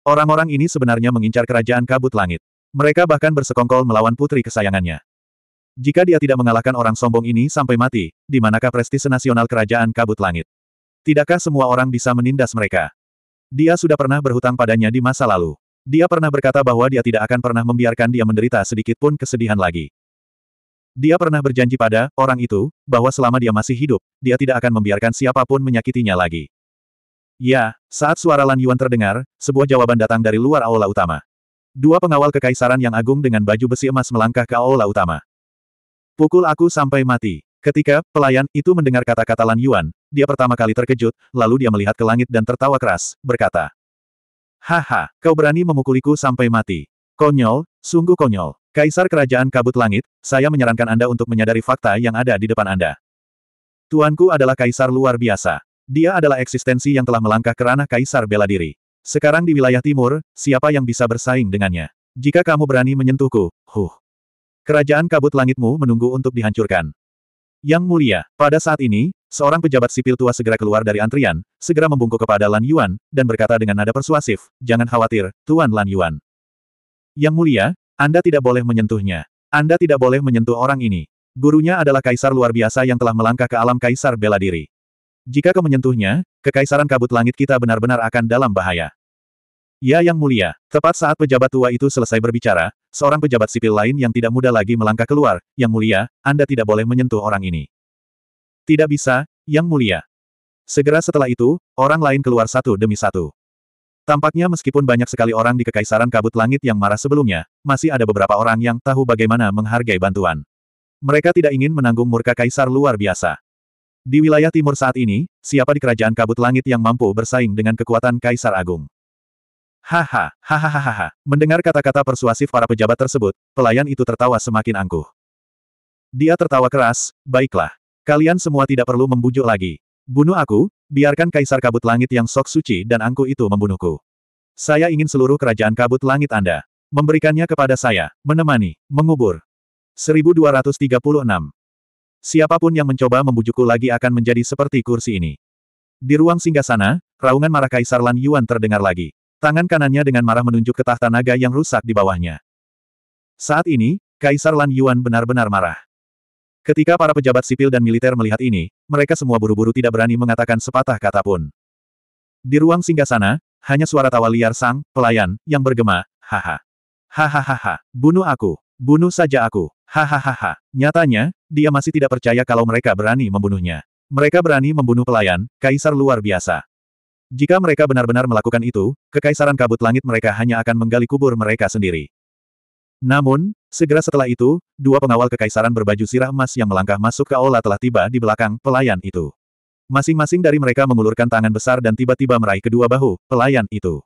Orang-orang ini sebenarnya mengincar kerajaan kabut langit. Mereka bahkan bersekongkol melawan putri kesayangannya. Jika dia tidak mengalahkan orang sombong ini sampai mati, di manakah prestise nasional kerajaan kabut langit? Tidakkah semua orang bisa menindas mereka? Dia sudah pernah berhutang padanya di masa lalu. Dia pernah berkata bahwa dia tidak akan pernah membiarkan dia menderita sedikit pun kesedihan lagi. Dia pernah berjanji pada orang itu bahwa selama dia masih hidup, dia tidak akan membiarkan siapapun menyakitinya lagi. Ya, saat suara Lan Yuan terdengar, sebuah jawaban datang dari luar aula utama. Dua pengawal kekaisaran yang agung dengan baju besi emas melangkah ke aula utama. Pukul aku sampai mati. Ketika pelayan itu mendengar kata-kata Lan Yuan, dia pertama kali terkejut, lalu dia melihat ke langit dan tertawa keras, berkata, Haha, kau berani memukuliku sampai mati. Konyol, sungguh konyol. Kaisar Kerajaan Kabut Langit, saya menyarankan Anda untuk menyadari fakta yang ada di depan Anda. Tuanku adalah kaisar luar biasa. Dia adalah eksistensi yang telah melangkah ke ranah kaisar bela diri. Sekarang di wilayah timur, siapa yang bisa bersaing dengannya? Jika kamu berani menyentuhku, huh. Kerajaan kabut langitmu menunggu untuk dihancurkan. Yang mulia, pada saat ini, seorang pejabat sipil tua segera keluar dari antrian, segera membungkuk kepada Lan Yuan, dan berkata dengan nada persuasif, Jangan khawatir, Tuan Lan Yuan. Yang mulia, anda tidak boleh menyentuhnya. Anda tidak boleh menyentuh orang ini. Gurunya adalah kaisar luar biasa yang telah melangkah ke alam kaisar bela diri. Jika kau menyentuhnya, kekaisaran kabut langit kita benar-benar akan dalam bahaya. Ya yang mulia, tepat saat pejabat tua itu selesai berbicara, seorang pejabat sipil lain yang tidak muda lagi melangkah keluar, yang mulia, Anda tidak boleh menyentuh orang ini. Tidak bisa, yang mulia. Segera setelah itu, orang lain keluar satu demi satu. Tampaknya meskipun banyak sekali orang di Kekaisaran Kabut Langit yang marah sebelumnya, masih ada beberapa orang yang tahu bagaimana menghargai bantuan. Mereka tidak ingin menanggung murka Kaisar luar biasa. Di wilayah timur saat ini, siapa di Kerajaan Kabut Langit yang mampu bersaing dengan kekuatan Kaisar Agung? Haha, hahaha. Mendengar kata-kata persuasif para pejabat tersebut, pelayan itu tertawa semakin angkuh. Dia tertawa keras, baiklah. Kalian semua tidak perlu membujuk lagi. Bunuh aku, biarkan Kaisar Kabut Langit yang sok suci dan angku itu membunuhku. Saya ingin seluruh kerajaan kabut langit Anda. Memberikannya kepada saya, menemani, mengubur. 1236. Siapapun yang mencoba membujukku lagi akan menjadi seperti kursi ini. Di ruang singgasana, raungan marah Kaisar Lan Yuan terdengar lagi. Tangan kanannya dengan marah menunjuk ke tahta naga yang rusak di bawahnya. Saat ini, Kaisar Lan Yuan benar-benar marah. Ketika para pejabat sipil dan militer melihat ini, mereka semua buru-buru tidak berani mengatakan sepatah kata pun. Di ruang singgah sana, hanya suara tawa liar sang, pelayan, yang bergema, haha. Hahaha, bunuh aku, bunuh saja aku, hahaha. Nyatanya, dia masih tidak percaya kalau mereka berani membunuhnya. Mereka berani membunuh pelayan, kaisar luar biasa. Jika mereka benar-benar melakukan itu, kekaisaran kabut langit mereka hanya akan menggali kubur mereka sendiri. Namun, segera setelah itu, dua pengawal kekaisaran berbaju sirah emas yang melangkah masuk ke aula telah tiba di belakang pelayan itu. Masing-masing dari mereka mengulurkan tangan besar dan tiba-tiba meraih kedua bahu pelayan itu.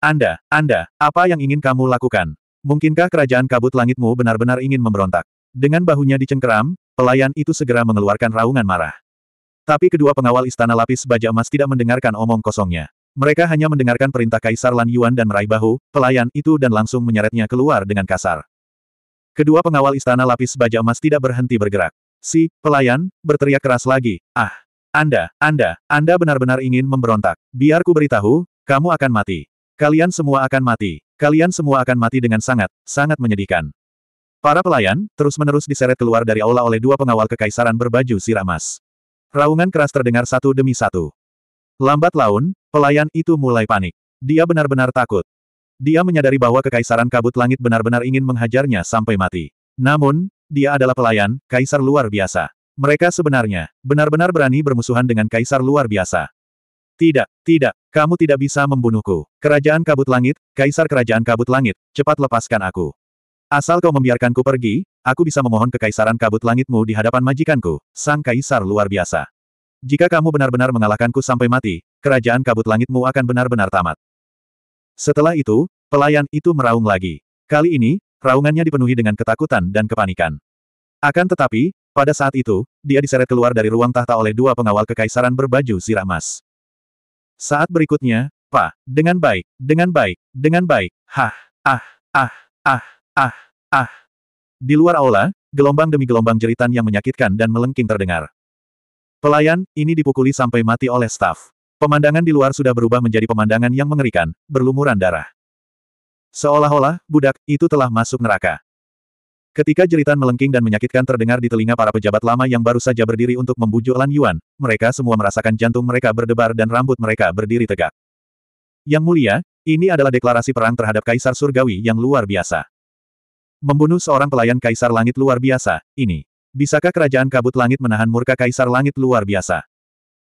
Anda, Anda, apa yang ingin kamu lakukan? Mungkinkah kerajaan kabut langitmu benar-benar ingin memberontak? Dengan bahunya dicengkeram, pelayan itu segera mengeluarkan raungan marah. Tapi kedua pengawal istana lapis baja emas tidak mendengarkan omong kosongnya. Mereka hanya mendengarkan perintah Kaisar Lan Yuan dan meraih bahu, pelayan itu dan langsung menyeretnya keluar dengan kasar. Kedua pengawal istana lapis baja emas tidak berhenti bergerak. Si, pelayan, berteriak keras lagi, ah, Anda, Anda, Anda benar-benar ingin memberontak. Biar ku beritahu, kamu akan mati. Kalian semua akan mati. Kalian semua akan mati dengan sangat, sangat menyedihkan. Para pelayan, terus-menerus diseret keluar dari aula oleh dua pengawal kekaisaran berbaju sirah emas. Raungan keras terdengar satu demi satu. Lambat laun, Pelayan itu mulai panik. Dia benar-benar takut. Dia menyadari bahwa kekaisaran kabut langit benar-benar ingin menghajarnya sampai mati. Namun, dia adalah pelayan, kaisar luar biasa. Mereka sebenarnya, benar-benar berani bermusuhan dengan kaisar luar biasa. Tidak, tidak, kamu tidak bisa membunuhku. Kerajaan kabut langit, kaisar kerajaan kabut langit, cepat lepaskan aku. Asal kau membiarkanku pergi, aku bisa memohon kekaisaran kabut langitmu di hadapan majikanku, sang kaisar luar biasa. Jika kamu benar-benar mengalahkanku sampai mati, kerajaan kabut langitmu akan benar-benar tamat. Setelah itu, pelayan itu meraung lagi. Kali ini, raungannya dipenuhi dengan ketakutan dan kepanikan. Akan tetapi, pada saat itu, dia diseret keluar dari ruang tahta oleh dua pengawal kekaisaran berbaju zirah emas. Saat berikutnya, Pa, dengan baik, dengan baik, dengan baik, hah, ah, ah, ah, ah, ah. Di luar aula, gelombang demi gelombang jeritan yang menyakitkan dan melengking terdengar. Pelayan, ini dipukuli sampai mati oleh staf. Pemandangan di luar sudah berubah menjadi pemandangan yang mengerikan, berlumuran darah. Seolah-olah, budak, itu telah masuk neraka. Ketika jeritan melengking dan menyakitkan terdengar di telinga para pejabat lama yang baru saja berdiri untuk membujuk Lan Yuan, mereka semua merasakan jantung mereka berdebar dan rambut mereka berdiri tegak. Yang mulia, ini adalah deklarasi perang terhadap Kaisar Surgawi yang luar biasa. Membunuh seorang pelayan Kaisar Langit luar biasa, ini. Bisakah kerajaan kabut langit menahan murka kaisar langit luar biasa?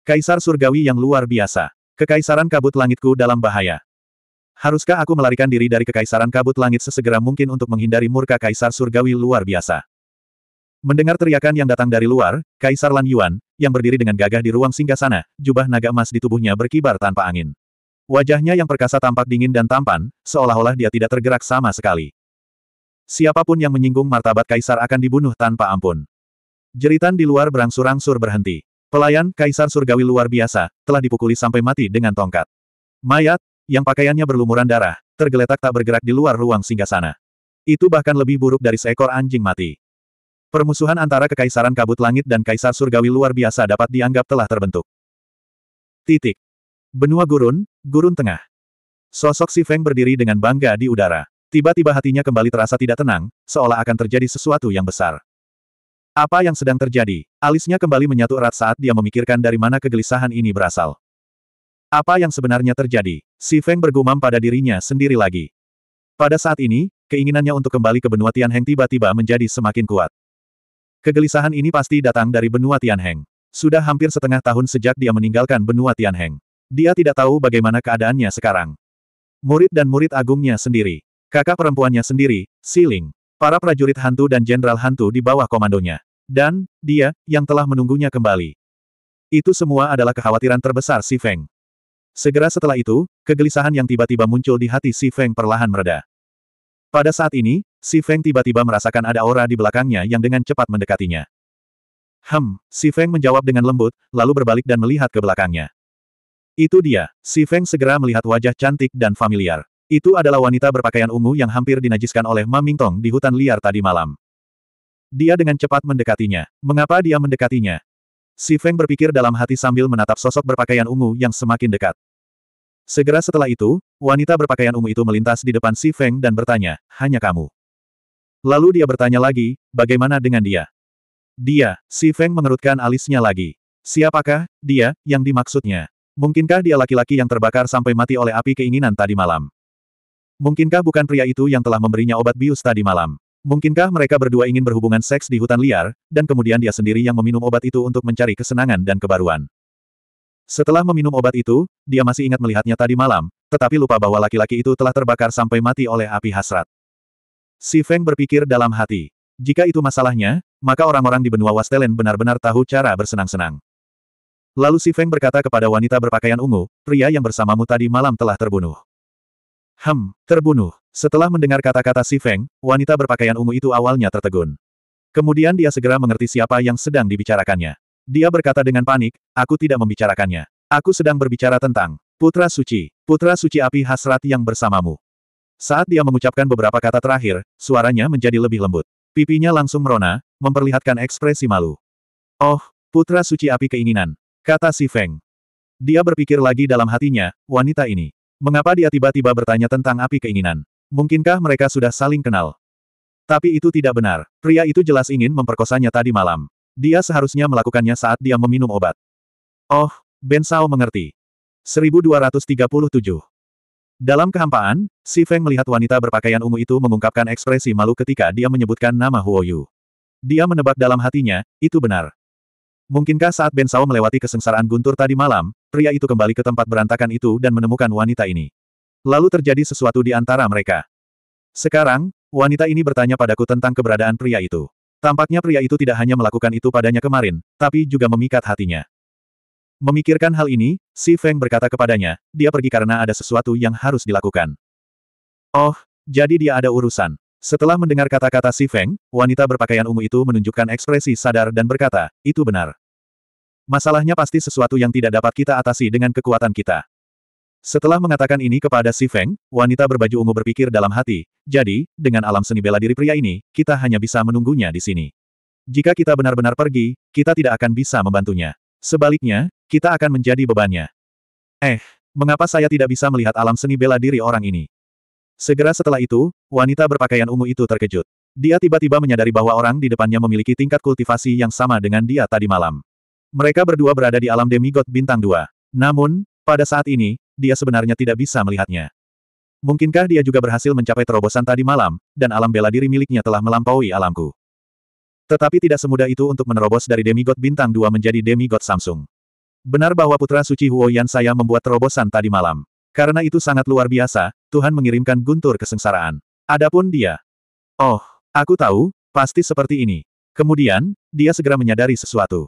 Kaisar surgawi yang luar biasa. Kekaisaran kabut langitku dalam bahaya. Haruskah aku melarikan diri dari kekaisaran kabut langit sesegera mungkin untuk menghindari murka kaisar surgawi luar biasa? Mendengar teriakan yang datang dari luar, Kaisar Lan Yuan, yang berdiri dengan gagah di ruang singgasana, jubah naga emas di tubuhnya berkibar tanpa angin. Wajahnya yang perkasa tampak dingin dan tampan, seolah-olah dia tidak tergerak sama sekali. Siapapun yang menyinggung martabat kaisar akan dibunuh tanpa ampun. Jeritan di luar berangsur-angsur berhenti. Pelayan, Kaisar Surgawi luar biasa, telah dipukuli sampai mati dengan tongkat. Mayat, yang pakaiannya berlumuran darah, tergeletak tak bergerak di luar ruang singgasana. Itu bahkan lebih buruk dari seekor anjing mati. Permusuhan antara Kekaisaran Kabut Langit dan Kaisar Surgawi luar biasa dapat dianggap telah terbentuk. Titik. Benua gurun, gurun tengah. Sosok Si Feng berdiri dengan bangga di udara. Tiba-tiba hatinya kembali terasa tidak tenang, seolah akan terjadi sesuatu yang besar. Apa yang sedang terjadi? Alisnya kembali menyatu erat saat dia memikirkan dari mana kegelisahan ini berasal. Apa yang sebenarnya terjadi? Si Feng bergumam pada dirinya sendiri lagi. Pada saat ini, keinginannya untuk kembali ke benua Tianheng tiba-tiba menjadi semakin kuat. Kegelisahan ini pasti datang dari benua Tianheng. Sudah hampir setengah tahun sejak dia meninggalkan benua Tianheng. Dia tidak tahu bagaimana keadaannya sekarang. Murid dan murid agungnya sendiri. Kakak perempuannya sendiri, Siling. Para prajurit hantu dan jenderal hantu di bawah komandonya. Dan, dia, yang telah menunggunya kembali. Itu semua adalah kekhawatiran terbesar si Feng. Segera setelah itu, kegelisahan yang tiba-tiba muncul di hati si Feng perlahan mereda. Pada saat ini, si Feng tiba-tiba merasakan ada aura di belakangnya yang dengan cepat mendekatinya. Hem, si Feng menjawab dengan lembut, lalu berbalik dan melihat ke belakangnya. Itu dia, si Feng segera melihat wajah cantik dan familiar. Itu adalah wanita berpakaian ungu yang hampir dinajiskan oleh Maming Tong di hutan liar tadi malam. Dia dengan cepat mendekatinya. Mengapa dia mendekatinya? Si Feng berpikir dalam hati sambil menatap sosok berpakaian ungu yang semakin dekat. Segera setelah itu, wanita berpakaian ungu itu melintas di depan Si Feng dan bertanya, hanya kamu. Lalu dia bertanya lagi, bagaimana dengan dia? Dia, Si Feng mengerutkan alisnya lagi. Siapakah, dia, yang dimaksudnya? Mungkinkah dia laki-laki yang terbakar sampai mati oleh api keinginan tadi malam? Mungkinkah bukan pria itu yang telah memberinya obat bius tadi malam? Mungkinkah mereka berdua ingin berhubungan seks di hutan liar, dan kemudian dia sendiri yang meminum obat itu untuk mencari kesenangan dan kebaruan? Setelah meminum obat itu, dia masih ingat melihatnya tadi malam, tetapi lupa bahwa laki-laki itu telah terbakar sampai mati oleh api hasrat. Si Feng berpikir dalam hati. Jika itu masalahnya, maka orang-orang di benua Wastelen benar-benar tahu cara bersenang-senang. Lalu Si Feng berkata kepada wanita berpakaian ungu, pria yang bersamamu tadi malam telah terbunuh. Hem, terbunuh. Setelah mendengar kata-kata Si Feng, wanita berpakaian ungu itu awalnya tertegun. Kemudian dia segera mengerti siapa yang sedang dibicarakannya. Dia berkata dengan panik, aku tidak membicarakannya. Aku sedang berbicara tentang Putra Suci, Putra Suci Api Hasrat yang bersamamu. Saat dia mengucapkan beberapa kata terakhir, suaranya menjadi lebih lembut. Pipinya langsung merona, memperlihatkan ekspresi malu. Oh, Putra Suci Api Keinginan, kata Si Feng. Dia berpikir lagi dalam hatinya, wanita ini. Mengapa dia tiba-tiba bertanya tentang api keinginan? Mungkinkah mereka sudah saling kenal? Tapi itu tidak benar. Pria itu jelas ingin memperkosanya tadi malam. Dia seharusnya melakukannya saat dia meminum obat. Oh, Ben Sao mengerti. 1237 Dalam kehampaan, Si Feng melihat wanita berpakaian ungu itu mengungkapkan ekspresi malu ketika dia menyebutkan nama Huo Yu. Dia menebak dalam hatinya, itu benar. Mungkinkah saat Ben Sao melewati kesengsaraan guntur tadi malam, pria itu kembali ke tempat berantakan itu dan menemukan wanita ini. Lalu terjadi sesuatu di antara mereka. Sekarang, wanita ini bertanya padaku tentang keberadaan pria itu. Tampaknya pria itu tidak hanya melakukan itu padanya kemarin, tapi juga memikat hatinya. Memikirkan hal ini, Si Feng berkata kepadanya, dia pergi karena ada sesuatu yang harus dilakukan. Oh, jadi dia ada urusan. Setelah mendengar kata-kata Si Feng, wanita berpakaian ungu itu menunjukkan ekspresi sadar dan berkata, itu benar. Masalahnya pasti sesuatu yang tidak dapat kita atasi dengan kekuatan kita. Setelah mengatakan ini kepada Si Feng, wanita berbaju ungu berpikir dalam hati, jadi, dengan alam seni bela diri pria ini, kita hanya bisa menunggunya di sini. Jika kita benar-benar pergi, kita tidak akan bisa membantunya. Sebaliknya, kita akan menjadi bebannya. Eh, mengapa saya tidak bisa melihat alam seni bela diri orang ini? Segera setelah itu, wanita berpakaian ungu itu terkejut. Dia tiba-tiba menyadari bahwa orang di depannya memiliki tingkat kultivasi yang sama dengan dia tadi malam. Mereka berdua berada di alam demigod bintang dua. Namun, pada saat ini, dia sebenarnya tidak bisa melihatnya. Mungkinkah dia juga berhasil mencapai terobosan tadi malam, dan alam bela diri miliknya telah melampaui alamku. Tetapi tidak semudah itu untuk menerobos dari demigod bintang dua menjadi demigod Samsung. Benar bahwa putra suci Huoyan saya membuat terobosan tadi malam. Karena itu sangat luar biasa, Tuhan mengirimkan guntur kesengsaraan. Adapun dia. Oh, aku tahu, pasti seperti ini. Kemudian, dia segera menyadari sesuatu.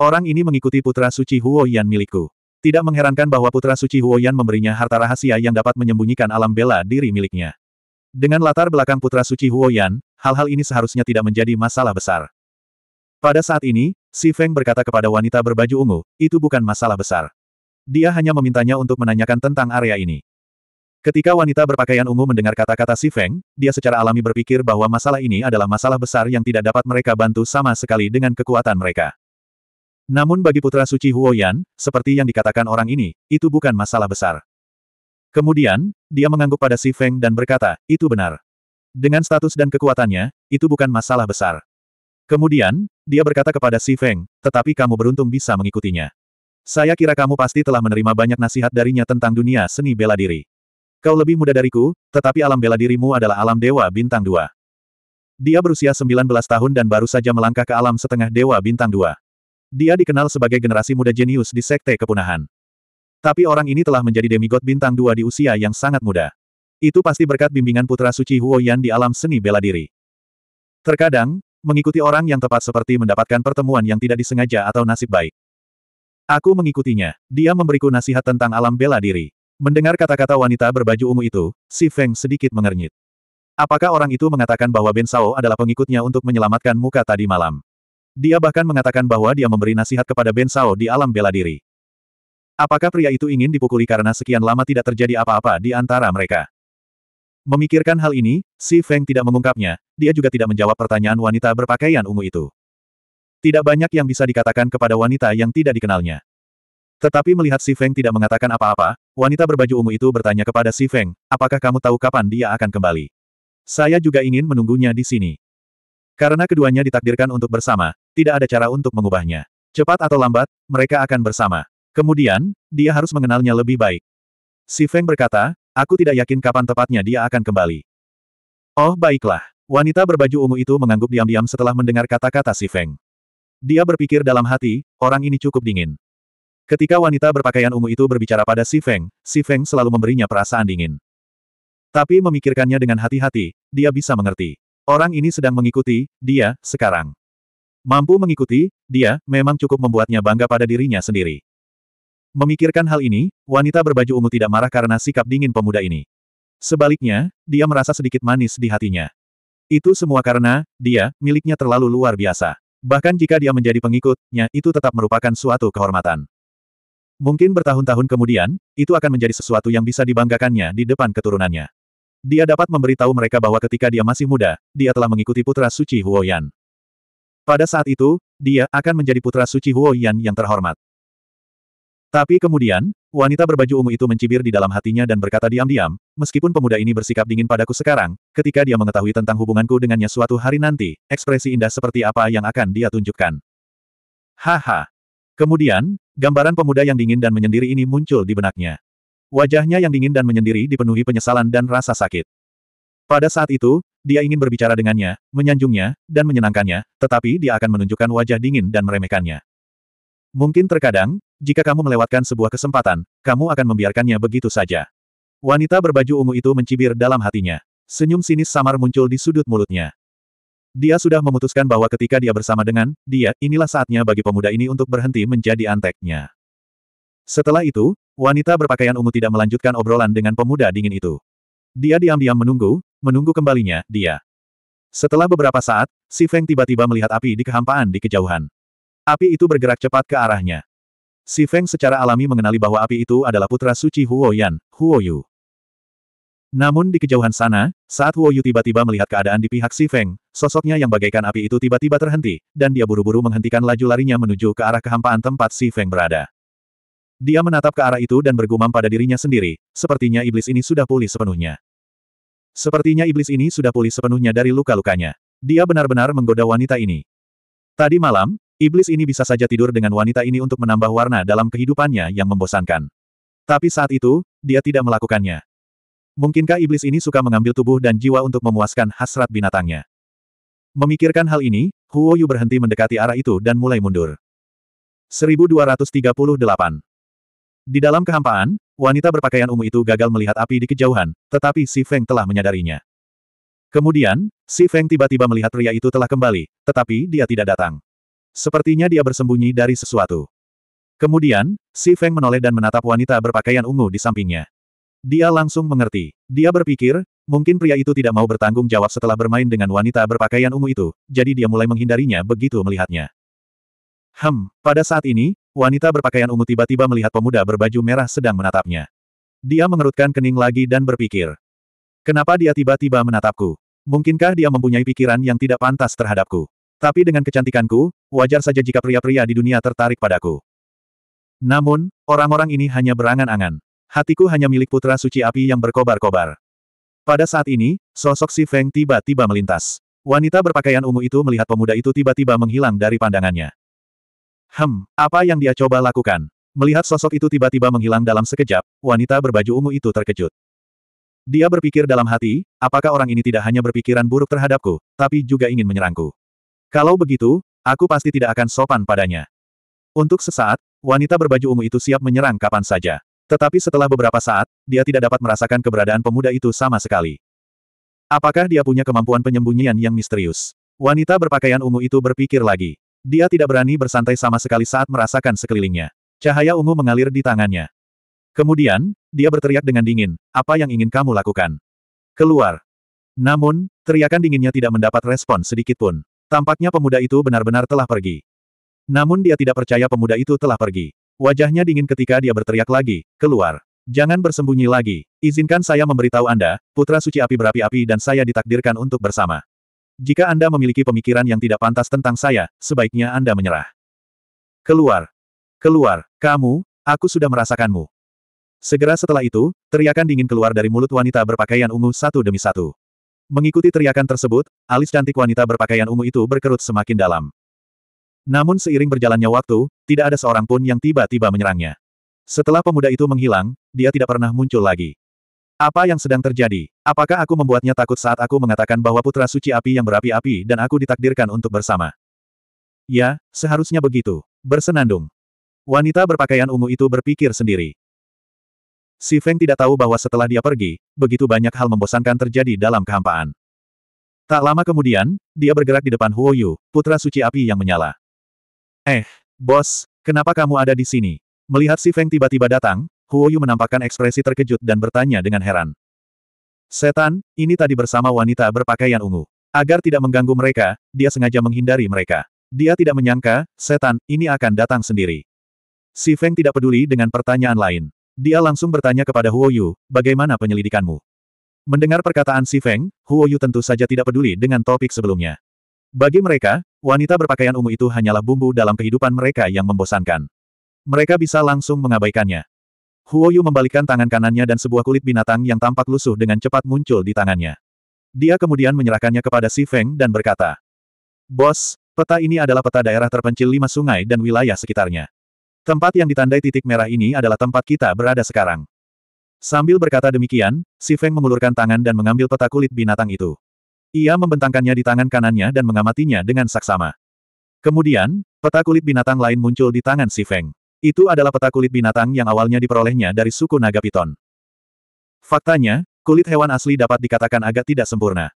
Orang ini mengikuti putra suci Huo Yan milikku. Tidak mengherankan bahwa putra suci Huo Yan memberinya harta rahasia yang dapat menyembunyikan alam bela diri miliknya. Dengan latar belakang putra suci Huo Yan, hal-hal ini seharusnya tidak menjadi masalah besar. Pada saat ini, Si Feng berkata kepada wanita berbaju ungu, itu bukan masalah besar. Dia hanya memintanya untuk menanyakan tentang area ini. Ketika wanita berpakaian ungu mendengar kata-kata Si Feng, dia secara alami berpikir bahwa masalah ini adalah masalah besar yang tidak dapat mereka bantu sama sekali dengan kekuatan mereka. Namun bagi putra suci Huoyan, seperti yang dikatakan orang ini, itu bukan masalah besar. Kemudian, dia mengangguk pada Si Feng dan berkata, itu benar. Dengan status dan kekuatannya, itu bukan masalah besar. Kemudian, dia berkata kepada Si Feng, tetapi kamu beruntung bisa mengikutinya. Saya kira kamu pasti telah menerima banyak nasihat darinya tentang dunia seni bela diri. Kau lebih muda dariku, tetapi alam bela dirimu adalah alam dewa bintang dua. Dia berusia 19 tahun dan baru saja melangkah ke alam setengah dewa bintang dua. Dia dikenal sebagai generasi muda jenius di Sekte Kepunahan. Tapi orang ini telah menjadi demigod bintang dua di usia yang sangat muda. Itu pasti berkat bimbingan putra suci Huo Yan di alam seni bela diri. Terkadang, mengikuti orang yang tepat seperti mendapatkan pertemuan yang tidak disengaja atau nasib baik. Aku mengikutinya. Dia memberiku nasihat tentang alam bela diri. Mendengar kata-kata wanita berbaju ungu itu, si Feng sedikit mengernyit. Apakah orang itu mengatakan bahwa Ben Sao adalah pengikutnya untuk menyelamatkan muka tadi malam? Dia bahkan mengatakan bahwa dia memberi nasihat kepada Ben Sao di alam bela diri. Apakah pria itu ingin dipukuli karena sekian lama tidak terjadi apa-apa di antara mereka? Memikirkan hal ini, Si Feng tidak mengungkapnya, dia juga tidak menjawab pertanyaan wanita berpakaian ungu itu. Tidak banyak yang bisa dikatakan kepada wanita yang tidak dikenalnya. Tetapi melihat Si Feng tidak mengatakan apa-apa, wanita berbaju ungu itu bertanya kepada Si Feng, apakah kamu tahu kapan dia akan kembali? Saya juga ingin menunggunya di sini. Karena keduanya ditakdirkan untuk bersama, tidak ada cara untuk mengubahnya. Cepat atau lambat, mereka akan bersama. Kemudian, dia harus mengenalnya lebih baik. Si Feng berkata, aku tidak yakin kapan tepatnya dia akan kembali. Oh baiklah. Wanita berbaju ungu itu mengangguk diam-diam setelah mendengar kata-kata si Feng. Dia berpikir dalam hati, orang ini cukup dingin. Ketika wanita berpakaian ungu itu berbicara pada Si Feng, Si Feng selalu memberinya perasaan dingin. Tapi memikirkannya dengan hati-hati, dia bisa mengerti. Orang ini sedang mengikuti, dia, sekarang. Mampu mengikuti, dia, memang cukup membuatnya bangga pada dirinya sendiri. Memikirkan hal ini, wanita berbaju ungu tidak marah karena sikap dingin pemuda ini. Sebaliknya, dia merasa sedikit manis di hatinya. Itu semua karena, dia, miliknya terlalu luar biasa. Bahkan jika dia menjadi pengikutnya, itu tetap merupakan suatu kehormatan. Mungkin bertahun-tahun kemudian, itu akan menjadi sesuatu yang bisa dibanggakannya di depan keturunannya. Dia dapat memberitahu mereka bahwa ketika dia masih muda, dia telah mengikuti putra suci Huoyan. Pada saat itu, dia akan menjadi putra suci Huo Yan yang terhormat. Tapi kemudian, wanita berbaju ungu itu mencibir di dalam hatinya dan berkata diam-diam, meskipun pemuda ini bersikap dingin padaku sekarang, ketika dia mengetahui tentang hubunganku dengannya suatu hari nanti, ekspresi indah seperti apa yang akan dia tunjukkan. Haha. Kemudian, gambaran pemuda yang dingin dan menyendiri ini muncul di benaknya. Wajahnya yang dingin dan menyendiri dipenuhi penyesalan dan rasa sakit. Pada saat itu, dia ingin berbicara dengannya, menyanjungnya, dan menyenangkannya, tetapi dia akan menunjukkan wajah dingin dan meremehkannya. Mungkin terkadang, jika kamu melewatkan sebuah kesempatan, kamu akan membiarkannya begitu saja. Wanita berbaju ungu itu mencibir dalam hatinya. Senyum sinis samar muncul di sudut mulutnya. Dia sudah memutuskan bahwa ketika dia bersama dengan dia, inilah saatnya bagi pemuda ini untuk berhenti menjadi anteknya. Setelah itu, wanita berpakaian ungu tidak melanjutkan obrolan dengan pemuda dingin itu. Dia diam-diam menunggu, menunggu kembalinya, dia. Setelah beberapa saat, Si Feng tiba-tiba melihat api di kehampaan di kejauhan. Api itu bergerak cepat ke arahnya. Si Feng secara alami mengenali bahwa api itu adalah putra suci Huo Yan, Huo Yu. Namun di kejauhan sana, saat Huo Yu tiba-tiba melihat keadaan di pihak Si Feng, sosoknya yang bagaikan api itu tiba-tiba terhenti, dan dia buru-buru menghentikan laju larinya menuju ke arah kehampaan tempat Si Feng berada. Dia menatap ke arah itu dan bergumam pada dirinya sendiri, sepertinya iblis ini sudah pulih sepenuhnya. Sepertinya iblis ini sudah pulih sepenuhnya dari luka-lukanya. Dia benar-benar menggoda wanita ini. Tadi malam, iblis ini bisa saja tidur dengan wanita ini untuk menambah warna dalam kehidupannya yang membosankan. Tapi saat itu, dia tidak melakukannya. Mungkinkah iblis ini suka mengambil tubuh dan jiwa untuk memuaskan hasrat binatangnya? Memikirkan hal ini, Huo Yu berhenti mendekati arah itu dan mulai mundur. 1238 di dalam kehampaan, wanita berpakaian ungu itu gagal melihat api di kejauhan, tetapi Si Feng telah menyadarinya. Kemudian, Si Feng tiba-tiba melihat pria itu telah kembali, tetapi dia tidak datang. Sepertinya dia bersembunyi dari sesuatu. Kemudian, Si Feng menoleh dan menatap wanita berpakaian ungu di sampingnya. Dia langsung mengerti. Dia berpikir, mungkin pria itu tidak mau bertanggung jawab setelah bermain dengan wanita berpakaian ungu itu, jadi dia mulai menghindarinya begitu melihatnya. Hem, pada saat ini, Wanita berpakaian ungu tiba-tiba melihat pemuda berbaju merah sedang menatapnya. Dia mengerutkan kening lagi dan berpikir. Kenapa dia tiba-tiba menatapku? Mungkinkah dia mempunyai pikiran yang tidak pantas terhadapku? Tapi dengan kecantikanku, wajar saja jika pria-pria di dunia tertarik padaku. Namun, orang-orang ini hanya berangan-angan. Hatiku hanya milik putra suci api yang berkobar-kobar. Pada saat ini, sosok si Feng tiba-tiba melintas. Wanita berpakaian ungu itu melihat pemuda itu tiba-tiba menghilang dari pandangannya. Hem, apa yang dia coba lakukan? Melihat sosok itu tiba-tiba menghilang dalam sekejap, wanita berbaju ungu itu terkejut. Dia berpikir dalam hati, apakah orang ini tidak hanya berpikiran buruk terhadapku, tapi juga ingin menyerangku. Kalau begitu, aku pasti tidak akan sopan padanya. Untuk sesaat, wanita berbaju ungu itu siap menyerang kapan saja. Tetapi setelah beberapa saat, dia tidak dapat merasakan keberadaan pemuda itu sama sekali. Apakah dia punya kemampuan penyembunyian yang misterius? Wanita berpakaian ungu itu berpikir lagi. Dia tidak berani bersantai sama sekali saat merasakan sekelilingnya. Cahaya ungu mengalir di tangannya. Kemudian, dia berteriak dengan dingin, apa yang ingin kamu lakukan? Keluar. Namun, teriakan dinginnya tidak mendapat respon sedikit pun. Tampaknya pemuda itu benar-benar telah pergi. Namun dia tidak percaya pemuda itu telah pergi. Wajahnya dingin ketika dia berteriak lagi, keluar. Jangan bersembunyi lagi. Izinkan saya memberitahu Anda, Putra Suci Api Berapi-Api dan saya ditakdirkan untuk bersama. Jika Anda memiliki pemikiran yang tidak pantas tentang saya, sebaiknya Anda menyerah. Keluar. Keluar, kamu, aku sudah merasakanmu. Segera setelah itu, teriakan dingin keluar dari mulut wanita berpakaian ungu satu demi satu. Mengikuti teriakan tersebut, alis cantik wanita berpakaian ungu itu berkerut semakin dalam. Namun seiring berjalannya waktu, tidak ada seorang pun yang tiba-tiba menyerangnya. Setelah pemuda itu menghilang, dia tidak pernah muncul lagi. Apa yang sedang terjadi? Apakah aku membuatnya takut saat aku mengatakan bahwa putra suci api yang berapi-api dan aku ditakdirkan untuk bersama? Ya, seharusnya begitu. Bersenandung. Wanita berpakaian ungu itu berpikir sendiri. Si Feng tidak tahu bahwa setelah dia pergi, begitu banyak hal membosankan terjadi dalam kehampaan. Tak lama kemudian, dia bergerak di depan Huo Yu, putra suci api yang menyala. Eh, bos, kenapa kamu ada di sini? Melihat si Feng tiba-tiba datang, Huoyu menampakkan ekspresi terkejut dan bertanya dengan heran. Setan, ini tadi bersama wanita berpakaian ungu. Agar tidak mengganggu mereka, dia sengaja menghindari mereka. Dia tidak menyangka, setan, ini akan datang sendiri. Si Feng tidak peduli dengan pertanyaan lain. Dia langsung bertanya kepada Huoyu, bagaimana penyelidikanmu? Mendengar perkataan Si Feng, Huoyu tentu saja tidak peduli dengan topik sebelumnya. Bagi mereka, wanita berpakaian ungu itu hanyalah bumbu dalam kehidupan mereka yang membosankan. Mereka bisa langsung mengabaikannya. Huoyu membalikkan tangan kanannya dan sebuah kulit binatang yang tampak lusuh dengan cepat muncul di tangannya. Dia kemudian menyerahkannya kepada Si Feng dan berkata, Bos, peta ini adalah peta daerah terpencil lima sungai dan wilayah sekitarnya. Tempat yang ditandai titik merah ini adalah tempat kita berada sekarang. Sambil berkata demikian, Si Feng mengulurkan tangan dan mengambil peta kulit binatang itu. Ia membentangkannya di tangan kanannya dan mengamatinya dengan saksama. Kemudian, peta kulit binatang lain muncul di tangan Si Feng. Itu adalah peta kulit binatang yang awalnya diperolehnya dari suku naga piton. Faktanya, kulit hewan asli dapat dikatakan agak tidak sempurna.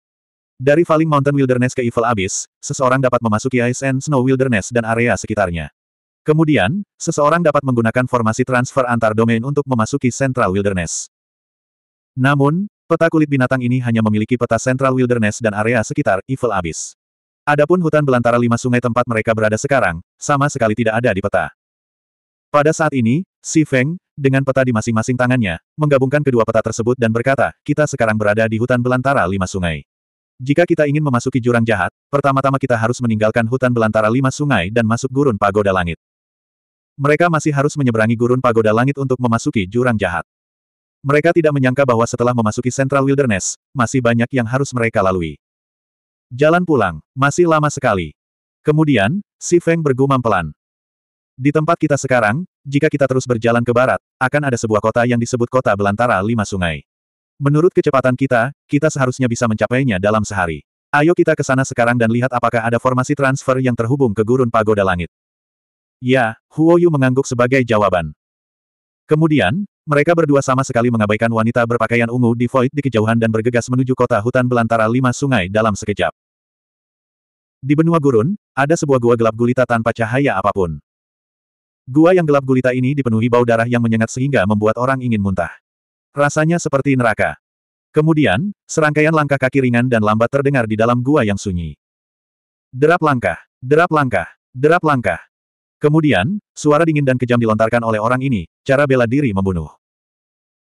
Dari Falling Mountain Wilderness ke Evil Abyss, seseorang dapat memasuki Ice and Snow Wilderness dan area sekitarnya. Kemudian, seseorang dapat menggunakan formasi transfer antar domain untuk memasuki Central Wilderness. Namun, peta kulit binatang ini hanya memiliki peta Central Wilderness dan area sekitar Evil Abyss. Adapun hutan belantara lima sungai tempat mereka berada sekarang, sama sekali tidak ada di peta. Pada saat ini, Si Feng, dengan peta di masing-masing tangannya, menggabungkan kedua peta tersebut dan berkata, kita sekarang berada di hutan belantara lima sungai. Jika kita ingin memasuki jurang jahat, pertama-tama kita harus meninggalkan hutan belantara lima sungai dan masuk gurun pagoda langit. Mereka masih harus menyeberangi gurun pagoda langit untuk memasuki jurang jahat. Mereka tidak menyangka bahwa setelah memasuki Central Wilderness, masih banyak yang harus mereka lalui. Jalan pulang, masih lama sekali. Kemudian, Si Feng bergumam pelan. Di tempat kita sekarang, jika kita terus berjalan ke barat, akan ada sebuah kota yang disebut kota belantara lima sungai. Menurut kecepatan kita, kita seharusnya bisa mencapainya dalam sehari. Ayo kita ke sana sekarang dan lihat apakah ada formasi transfer yang terhubung ke gurun pagoda langit. Ya, Huoyu mengangguk sebagai jawaban. Kemudian, mereka berdua sama sekali mengabaikan wanita berpakaian ungu di Void di kejauhan dan bergegas menuju kota hutan belantara lima sungai dalam sekejap. Di benua gurun, ada sebuah gua gelap gulita tanpa cahaya apapun. Gua yang gelap gulita ini dipenuhi bau darah yang menyengat sehingga membuat orang ingin muntah. Rasanya seperti neraka. Kemudian, serangkaian langkah kaki ringan dan lambat terdengar di dalam gua yang sunyi. Derap langkah, derap langkah, derap langkah. Kemudian, suara dingin dan kejam dilontarkan oleh orang ini, cara bela diri membunuh.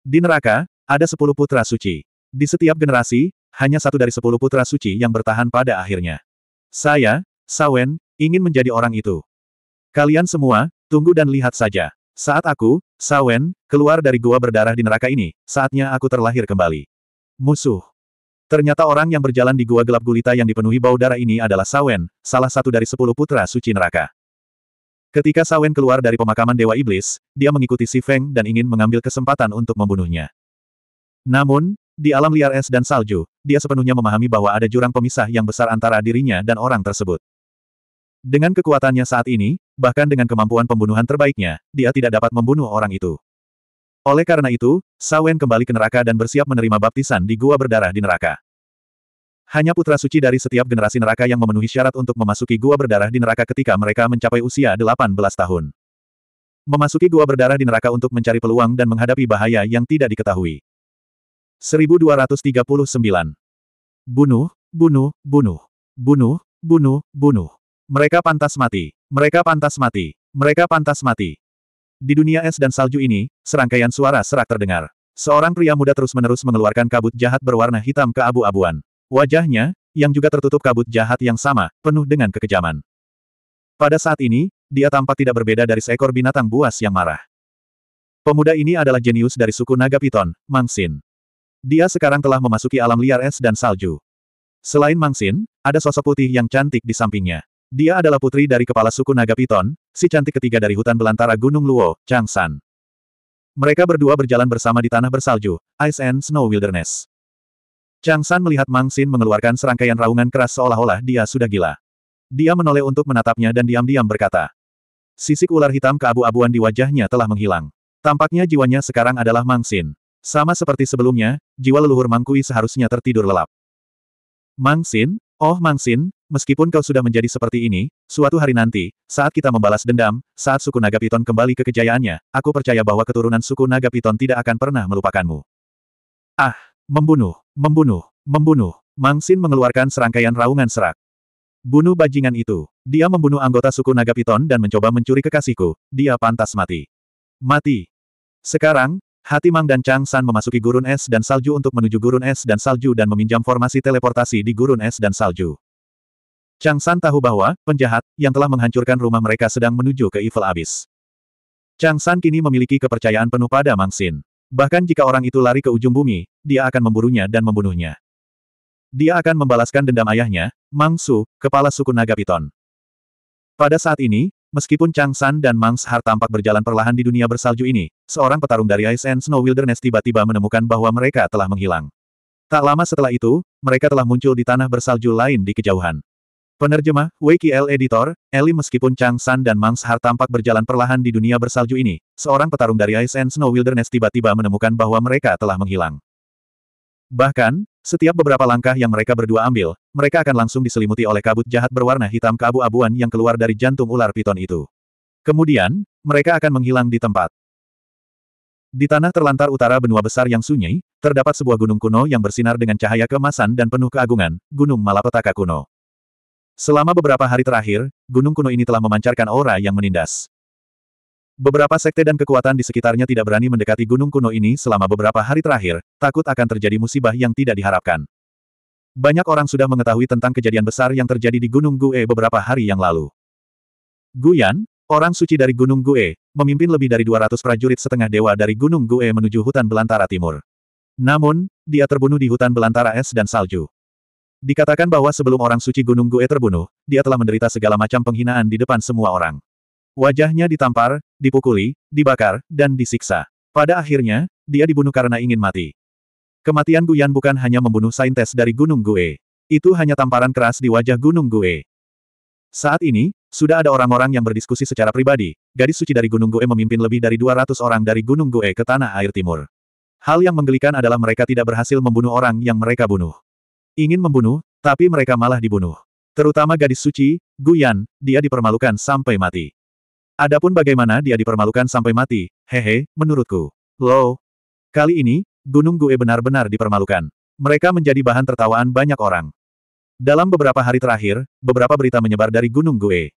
Di neraka, ada sepuluh putra suci. Di setiap generasi, hanya satu dari sepuluh putra suci yang bertahan pada akhirnya. Saya, Sawen, ingin menjadi orang itu. Kalian semua, Tunggu dan lihat saja. Saat aku, Sawen, keluar dari gua berdarah di neraka ini, saatnya aku terlahir kembali. Musuh. Ternyata orang yang berjalan di gua gelap gulita yang dipenuhi bau darah ini adalah Sawen, salah satu dari sepuluh putra suci neraka. Ketika Sawen keluar dari pemakaman Dewa Iblis, dia mengikuti Si Feng dan ingin mengambil kesempatan untuk membunuhnya. Namun, di alam liar es dan salju, dia sepenuhnya memahami bahwa ada jurang pemisah yang besar antara dirinya dan orang tersebut. Dengan kekuatannya saat ini, bahkan dengan kemampuan pembunuhan terbaiknya, dia tidak dapat membunuh orang itu. Oleh karena itu, Sawen kembali ke neraka dan bersiap menerima baptisan di gua berdarah di neraka. Hanya putra suci dari setiap generasi neraka yang memenuhi syarat untuk memasuki gua berdarah di neraka ketika mereka mencapai usia 18 tahun. Memasuki gua berdarah di neraka untuk mencari peluang dan menghadapi bahaya yang tidak diketahui. 1239. Bunuh, bunuh, bunuh. Bunuh, bunuh, bunuh. Mereka pantas mati. Mereka pantas mati. Mereka pantas mati. Di dunia es dan salju ini, serangkaian suara serak terdengar. Seorang pria muda terus-menerus mengeluarkan kabut jahat berwarna hitam ke abu-abuan. Wajahnya, yang juga tertutup kabut jahat yang sama, penuh dengan kekejaman. Pada saat ini, dia tampak tidak berbeda dari seekor binatang buas yang marah. Pemuda ini adalah jenius dari suku naga piton, Mangsin. Dia sekarang telah memasuki alam liar es dan salju. Selain Mangsin, ada sosok putih yang cantik di sampingnya. Dia adalah putri dari kepala suku Naga Piton, si cantik ketiga dari hutan belantara Gunung Luo, Chang San. Mereka berdua berjalan bersama di tanah bersalju, Ice and Snow Wilderness. Chang San melihat Mang Sin mengeluarkan serangkaian raungan keras seolah-olah dia sudah gila. Dia menoleh untuk menatapnya dan diam-diam berkata. Sisik ular hitam keabu-abuan di wajahnya telah menghilang. Tampaknya jiwanya sekarang adalah Mang Sin, Sama seperti sebelumnya, jiwa leluhur Mang Kui seharusnya tertidur lelap. Mang Sin, oh Mang Sin. Meskipun kau sudah menjadi seperti ini, suatu hari nanti, saat kita membalas dendam, saat suku Naga Piton kembali ke kejayaannya, aku percaya bahwa keturunan suku Naga Piton tidak akan pernah melupakanmu. Ah, membunuh, membunuh, membunuh. Mang Sin mengeluarkan serangkaian raungan serak. Bunuh bajingan itu. Dia membunuh anggota suku Naga Piton dan mencoba mencuri kekasihku. Dia pantas mati. Mati. Sekarang, hati Mang dan Chang San memasuki gurun es dan salju untuk menuju gurun es dan salju dan meminjam formasi teleportasi di gurun es dan salju. Chang San tahu bahwa, penjahat, yang telah menghancurkan rumah mereka sedang menuju ke Evil Abyss. Chang San kini memiliki kepercayaan penuh pada Mang Xin. Bahkan jika orang itu lari ke ujung bumi, dia akan memburunya dan membunuhnya. Dia akan membalaskan dendam ayahnya, Mang Su, kepala suku Naga Piton. Pada saat ini, meskipun Chang San dan Mang Shar tampak berjalan perlahan di dunia bersalju ini, seorang petarung dari Ice and Snow Wilderness tiba-tiba menemukan bahwa mereka telah menghilang. Tak lama setelah itu, mereka telah muncul di tanah bersalju lain di kejauhan. Penerjemah, WQL Editor, Eli meskipun Chang San dan Mang Sahar tampak berjalan perlahan di dunia bersalju ini, seorang petarung dari Ice and Snow Wilderness tiba-tiba menemukan bahwa mereka telah menghilang. Bahkan, setiap beberapa langkah yang mereka berdua ambil, mereka akan langsung diselimuti oleh kabut jahat berwarna hitam keabu-abuan yang keluar dari jantung ular piton itu. Kemudian, mereka akan menghilang di tempat. Di tanah terlantar utara benua besar yang sunyi, terdapat sebuah gunung kuno yang bersinar dengan cahaya kemasan dan penuh keagungan, Gunung Malapetaka Kuno. Selama beberapa hari terakhir, gunung kuno ini telah memancarkan aura yang menindas. Beberapa sekte dan kekuatan di sekitarnya tidak berani mendekati gunung kuno ini selama beberapa hari terakhir, takut akan terjadi musibah yang tidak diharapkan. Banyak orang sudah mengetahui tentang kejadian besar yang terjadi di Gunung Gue beberapa hari yang lalu. Guyan, orang suci dari Gunung Gue, memimpin lebih dari 200 prajurit setengah dewa dari Gunung Gue menuju hutan belantara timur. Namun, dia terbunuh di hutan belantara es dan salju. Dikatakan bahwa sebelum orang suci Gunung Gue terbunuh, dia telah menderita segala macam penghinaan di depan semua orang. Wajahnya ditampar, dipukuli, dibakar, dan disiksa. Pada akhirnya, dia dibunuh karena ingin mati. Kematian Guyan bukan hanya membunuh saintes dari Gunung Gue. Itu hanya tamparan keras di wajah Gunung Gue. Saat ini, sudah ada orang-orang yang berdiskusi secara pribadi, gadis suci dari Gunung Gue memimpin lebih dari 200 orang dari Gunung Gue ke tanah air timur. Hal yang menggelikan adalah mereka tidak berhasil membunuh orang yang mereka bunuh. Ingin membunuh, tapi mereka malah dibunuh. Terutama gadis suci, Guyan, dia dipermalukan sampai mati. Adapun bagaimana dia dipermalukan sampai mati, hehe, menurutku. lo. Kali ini, Gunung Gue benar-benar dipermalukan. Mereka menjadi bahan tertawaan banyak orang. Dalam beberapa hari terakhir, beberapa berita menyebar dari Gunung Gue.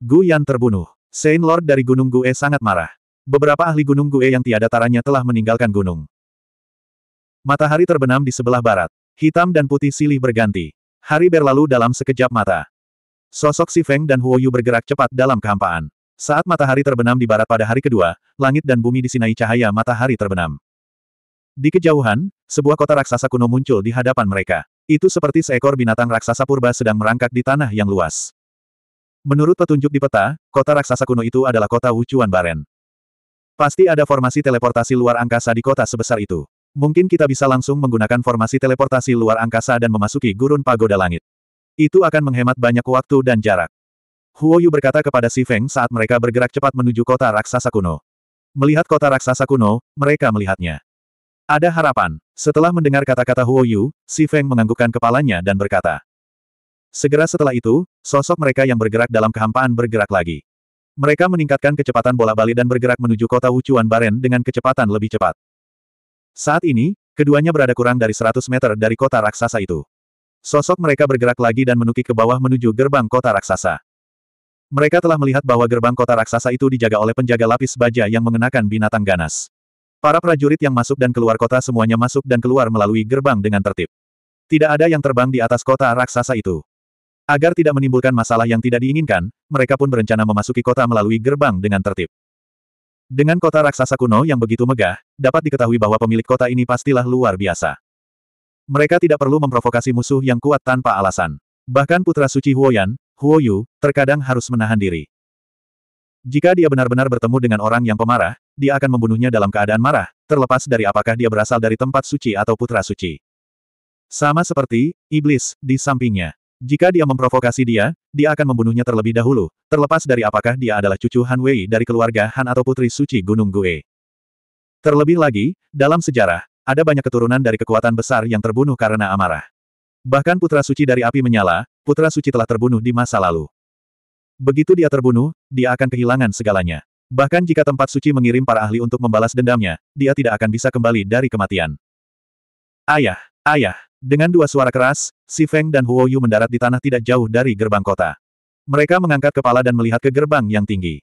Guyan terbunuh. Saint Lord dari Gunung Gue sangat marah. Beberapa ahli Gunung Gue yang tiada taranya telah meninggalkan gunung. Matahari terbenam di sebelah barat. Hitam dan putih silih berganti. Hari berlalu dalam sekejap mata. Sosok Si Feng dan Huoyu bergerak cepat dalam kehampaan. Saat matahari terbenam di barat pada hari kedua, langit dan bumi disinai cahaya matahari terbenam. Di kejauhan, sebuah kota raksasa kuno muncul di hadapan mereka. Itu seperti seekor binatang raksasa purba sedang merangkak di tanah yang luas. Menurut petunjuk di peta, kota raksasa kuno itu adalah kota Wuchuan Baren. Pasti ada formasi teleportasi luar angkasa di kota sebesar itu. Mungkin kita bisa langsung menggunakan formasi teleportasi luar angkasa dan memasuki gurun pagoda langit. Itu akan menghemat banyak waktu dan jarak. Huoyu berkata kepada Si Feng saat mereka bergerak cepat menuju kota raksasa kuno. Melihat kota raksasa kuno, mereka melihatnya. Ada harapan. Setelah mendengar kata-kata Huoyu, Si Feng menganggukkan kepalanya dan berkata. Segera setelah itu, sosok mereka yang bergerak dalam kehampaan bergerak lagi. Mereka meningkatkan kecepatan bola bali dan bergerak menuju kota Wuchuan Baren dengan kecepatan lebih cepat. Saat ini, keduanya berada kurang dari 100 meter dari kota raksasa itu. Sosok mereka bergerak lagi dan menukik ke bawah menuju gerbang kota raksasa. Mereka telah melihat bahwa gerbang kota raksasa itu dijaga oleh penjaga lapis baja yang mengenakan binatang ganas. Para prajurit yang masuk dan keluar kota semuanya masuk dan keluar melalui gerbang dengan tertib. Tidak ada yang terbang di atas kota raksasa itu. Agar tidak menimbulkan masalah yang tidak diinginkan, mereka pun berencana memasuki kota melalui gerbang dengan tertib. Dengan kota raksasa kuno yang begitu megah, dapat diketahui bahwa pemilik kota ini pastilah luar biasa. Mereka tidak perlu memprovokasi musuh yang kuat tanpa alasan. Bahkan putra suci Huoyan, Huoyu, terkadang harus menahan diri. Jika dia benar-benar bertemu dengan orang yang pemarah, dia akan membunuhnya dalam keadaan marah, terlepas dari apakah dia berasal dari tempat suci atau putra suci. Sama seperti, iblis, di sampingnya. Jika dia memprovokasi dia, dia akan membunuhnya terlebih dahulu, terlepas dari apakah dia adalah cucu Han Wei dari keluarga Han atau putri suci Gunung Gue. Terlebih lagi, dalam sejarah, ada banyak keturunan dari kekuatan besar yang terbunuh karena amarah. Bahkan putra suci dari api menyala, putra suci telah terbunuh di masa lalu. Begitu dia terbunuh, dia akan kehilangan segalanya. Bahkan jika tempat suci mengirim para ahli untuk membalas dendamnya, dia tidak akan bisa kembali dari kematian. Ayah, ayah, dengan dua suara keras, Si Feng dan Huo Yu mendarat di tanah tidak jauh dari gerbang kota. Mereka mengangkat kepala dan melihat ke gerbang yang tinggi.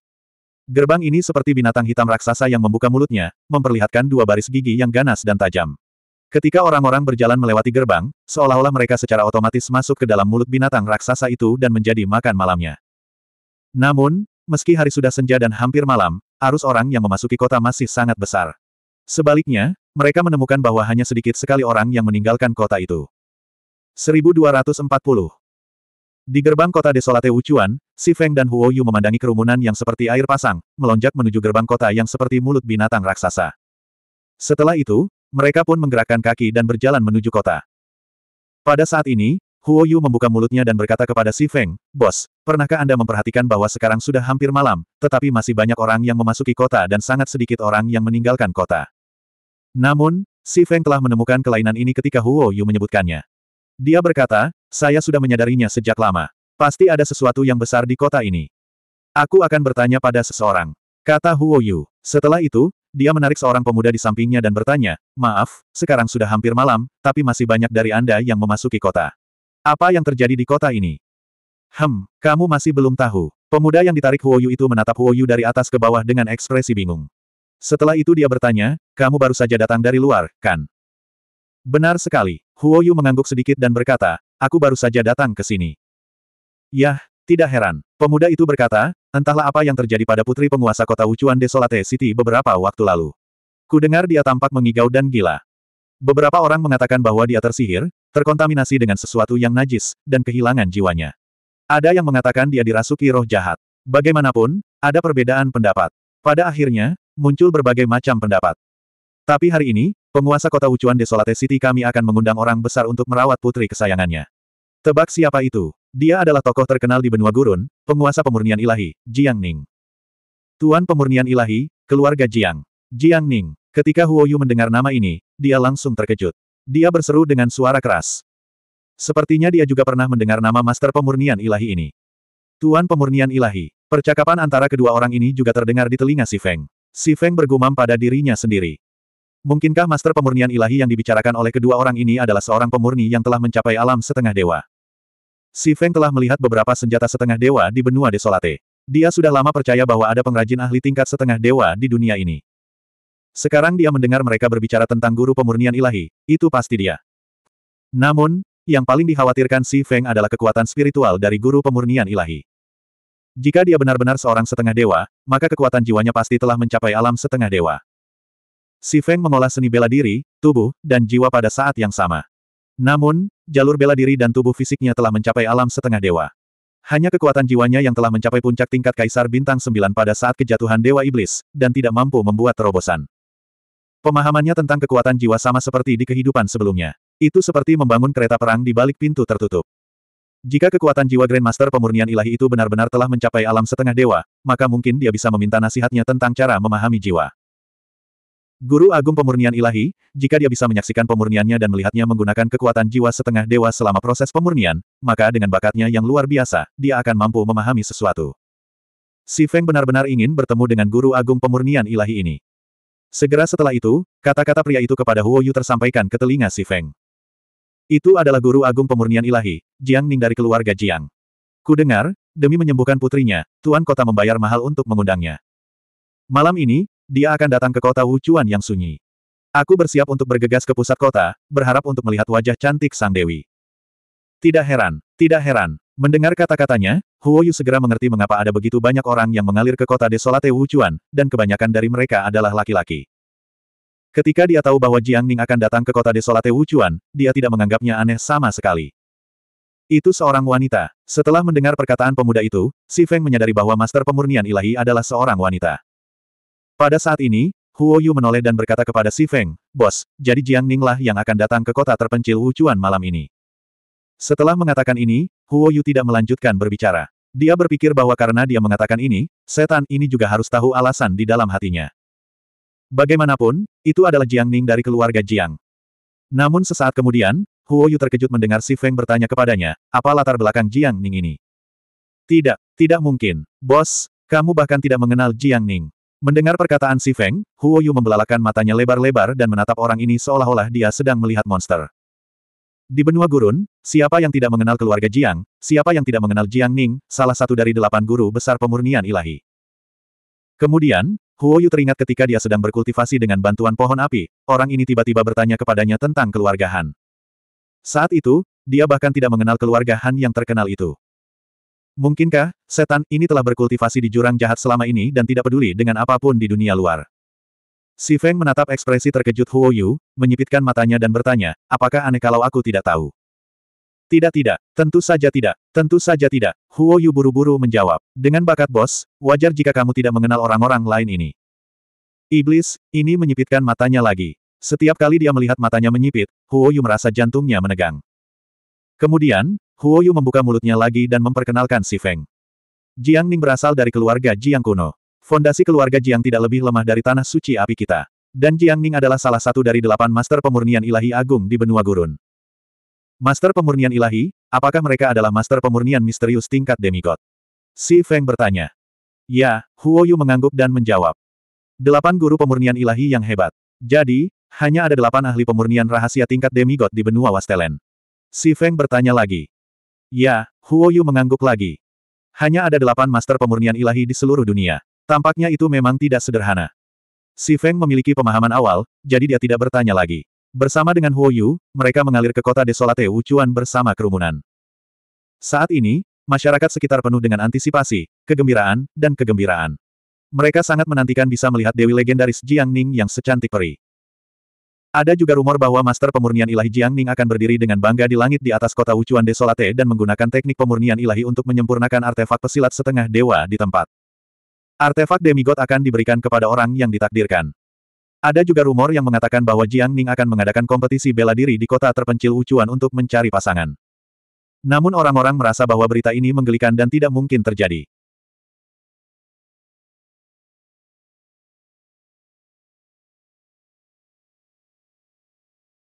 Gerbang ini seperti binatang hitam raksasa yang membuka mulutnya, memperlihatkan dua baris gigi yang ganas dan tajam. Ketika orang-orang berjalan melewati gerbang, seolah-olah mereka secara otomatis masuk ke dalam mulut binatang raksasa itu dan menjadi makan malamnya. Namun, meski hari sudah senja dan hampir malam, arus orang yang memasuki kota masih sangat besar. Sebaliknya, mereka menemukan bahwa hanya sedikit sekali orang yang meninggalkan kota itu. 1240 Di gerbang kota Desolate Wuchuan, Si Feng dan Huo Yu memandangi kerumunan yang seperti air pasang, melonjak menuju gerbang kota yang seperti mulut binatang raksasa. Setelah itu, mereka pun menggerakkan kaki dan berjalan menuju kota. Pada saat ini, Huo Yu membuka mulutnya dan berkata kepada Si Feng, Bos, pernahkah Anda memperhatikan bahwa sekarang sudah hampir malam, tetapi masih banyak orang yang memasuki kota dan sangat sedikit orang yang meninggalkan kota? Namun, Si Feng telah menemukan kelainan ini ketika Huo Yu menyebutkannya. Dia berkata, saya sudah menyadarinya sejak lama. Pasti ada sesuatu yang besar di kota ini. Aku akan bertanya pada seseorang. Kata Huo Yu. Setelah itu, dia menarik seorang pemuda di sampingnya dan bertanya, maaf, sekarang sudah hampir malam, tapi masih banyak dari Anda yang memasuki kota. Apa yang terjadi di kota ini? Hem, kamu masih belum tahu. Pemuda yang ditarik Huo Yu itu menatap Huo Yu dari atas ke bawah dengan ekspresi bingung. Setelah itu dia bertanya, kamu baru saja datang dari luar, kan? Benar sekali. Huoyu mengangguk sedikit dan berkata, aku baru saja datang ke sini. Yah, tidak heran. Pemuda itu berkata, entahlah apa yang terjadi pada putri penguasa kota Wuchuan Desolate City beberapa waktu lalu. Kudengar dia tampak mengigau dan gila. Beberapa orang mengatakan bahwa dia tersihir, terkontaminasi dengan sesuatu yang najis, dan kehilangan jiwanya. Ada yang mengatakan dia dirasuki roh jahat. Bagaimanapun, ada perbedaan pendapat. Pada akhirnya, muncul berbagai macam pendapat. Tapi hari ini, penguasa kota Ucuan Desolate City kami akan mengundang orang besar untuk merawat putri kesayangannya. Tebak siapa itu? Dia adalah tokoh terkenal di benua gurun, penguasa pemurnian ilahi, Jiang Ning. Tuan pemurnian ilahi, keluarga Jiang. Jiang Ning, ketika Huo Yu mendengar nama ini, dia langsung terkejut. Dia berseru dengan suara keras. Sepertinya dia juga pernah mendengar nama master pemurnian ilahi ini. Tuan pemurnian ilahi, percakapan antara kedua orang ini juga terdengar di telinga si Feng. Si Feng bergumam pada dirinya sendiri. Mungkinkah master pemurnian ilahi yang dibicarakan oleh kedua orang ini adalah seorang pemurni yang telah mencapai alam setengah dewa? Si Feng telah melihat beberapa senjata setengah dewa di benua Desolate. Dia sudah lama percaya bahwa ada pengrajin ahli tingkat setengah dewa di dunia ini. Sekarang dia mendengar mereka berbicara tentang guru pemurnian ilahi, itu pasti dia. Namun, yang paling dikhawatirkan Si Feng adalah kekuatan spiritual dari guru pemurnian ilahi. Jika dia benar-benar seorang setengah dewa, maka kekuatan jiwanya pasti telah mencapai alam setengah dewa. Si Feng mengolah seni bela diri, tubuh, dan jiwa pada saat yang sama. Namun, jalur bela diri dan tubuh fisiknya telah mencapai alam setengah dewa. Hanya kekuatan jiwanya yang telah mencapai puncak tingkat Kaisar Bintang sembilan pada saat kejatuhan Dewa Iblis, dan tidak mampu membuat terobosan. Pemahamannya tentang kekuatan jiwa sama seperti di kehidupan sebelumnya. Itu seperti membangun kereta perang di balik pintu tertutup. Jika kekuatan jiwa Grandmaster pemurnian ilahi itu benar-benar telah mencapai alam setengah dewa, maka mungkin dia bisa meminta nasihatnya tentang cara memahami jiwa. Guru Agung Pemurnian Ilahi, jika dia bisa menyaksikan pemurniannya dan melihatnya menggunakan kekuatan jiwa setengah dewa selama proses pemurnian, maka dengan bakatnya yang luar biasa, dia akan mampu memahami sesuatu. Si Feng benar-benar ingin bertemu dengan Guru Agung Pemurnian Ilahi ini. Segera setelah itu, kata-kata pria itu kepada Huo Yu tersampaikan ke telinga Si Feng. Itu adalah guru agung pemurnian ilahi, Jiang Ning dari keluarga Jiang. Ku dengar, demi menyembuhkan putrinya, Tuan Kota membayar mahal untuk mengundangnya. Malam ini, dia akan datang ke kota Wuchuan yang sunyi. Aku bersiap untuk bergegas ke pusat kota, berharap untuk melihat wajah cantik Sang Dewi. Tidak heran, tidak heran. Mendengar kata-katanya, Huo Yu segera mengerti mengapa ada begitu banyak orang yang mengalir ke kota desolate Wuchuan, dan kebanyakan dari mereka adalah laki-laki. Ketika dia tahu bahwa Jiang Ning akan datang ke kota desolate Wuchuan, dia tidak menganggapnya aneh sama sekali. Itu seorang wanita. Setelah mendengar perkataan pemuda itu, Si Feng menyadari bahwa master pemurnian ilahi adalah seorang wanita. Pada saat ini, Huo Yu menoleh dan berkata kepada Si Feng, Bos, jadi Jiang Ning lah yang akan datang ke kota terpencil Wuchuan malam ini. Setelah mengatakan ini, Huo Yu tidak melanjutkan berbicara. Dia berpikir bahwa karena dia mengatakan ini, setan ini juga harus tahu alasan di dalam hatinya. Bagaimanapun, itu adalah Jiang Ning dari keluarga Jiang. Namun sesaat kemudian, Huo Yu terkejut mendengar Si Feng bertanya kepadanya, apa latar belakang Jiang Ning ini? Tidak, tidak mungkin. Bos, kamu bahkan tidak mengenal Jiang Ning. Mendengar perkataan Si Feng, Huo Yu membelalakan matanya lebar-lebar dan menatap orang ini seolah-olah dia sedang melihat monster. Di benua gurun, siapa yang tidak mengenal keluarga Jiang, siapa yang tidak mengenal Jiang Ning, salah satu dari delapan guru besar pemurnian ilahi. Kemudian, Huoyu teringat ketika dia sedang berkultivasi dengan bantuan pohon api, orang ini tiba-tiba bertanya kepadanya tentang keluarga Han. Saat itu, dia bahkan tidak mengenal keluarga Han yang terkenal itu. Mungkinkah, setan ini telah berkultivasi di jurang jahat selama ini dan tidak peduli dengan apapun di dunia luar? Si Feng menatap ekspresi terkejut Huoyu, menyipitkan matanya dan bertanya, apakah aneh kalau aku tidak tahu? Tidak tidak, tentu saja tidak, tentu saja tidak, Huo Yu buru-buru menjawab. Dengan bakat bos, wajar jika kamu tidak mengenal orang-orang lain ini. Iblis, ini menyipitkan matanya lagi. Setiap kali dia melihat matanya menyipit, Huo Yu merasa jantungnya menegang. Kemudian, Huo Yu membuka mulutnya lagi dan memperkenalkan si Feng. Jiang Ning berasal dari keluarga Jiang kuno. Fondasi keluarga Jiang tidak lebih lemah dari tanah suci api kita. Dan Jiang Ning adalah salah satu dari delapan master pemurnian ilahi agung di benua gurun. Master pemurnian ilahi, apakah mereka adalah master pemurnian misterius tingkat demigod? Si Feng bertanya. Ya, Huo Yu mengangguk dan menjawab. Delapan guru pemurnian ilahi yang hebat. Jadi, hanya ada delapan ahli pemurnian rahasia tingkat demigod di benua Wastelen. Si Feng bertanya lagi. Ya, Huo Yu mengangguk lagi. Hanya ada delapan master pemurnian ilahi di seluruh dunia. Tampaknya itu memang tidak sederhana. Si Feng memiliki pemahaman awal, jadi dia tidak bertanya lagi. Bersama dengan Huo Yu, mereka mengalir ke kota desolate Wuchuan bersama kerumunan. Saat ini, masyarakat sekitar penuh dengan antisipasi, kegembiraan, dan kegembiraan. Mereka sangat menantikan bisa melihat Dewi Legendaris Jiang Ning yang secantik peri. Ada juga rumor bahwa Master Pemurnian Ilahi Jiang Ning akan berdiri dengan bangga di langit di atas kota Wuchuan Desolate dan menggunakan teknik pemurnian ilahi untuk menyempurnakan artefak pesilat setengah dewa di tempat. Artefak demigod akan diberikan kepada orang yang ditakdirkan. Ada juga rumor yang mengatakan bahwa Jiang Ning akan mengadakan kompetisi bela diri di kota terpencil Ucuan untuk mencari pasangan. Namun orang-orang merasa bahwa berita ini menggelikan dan tidak mungkin terjadi.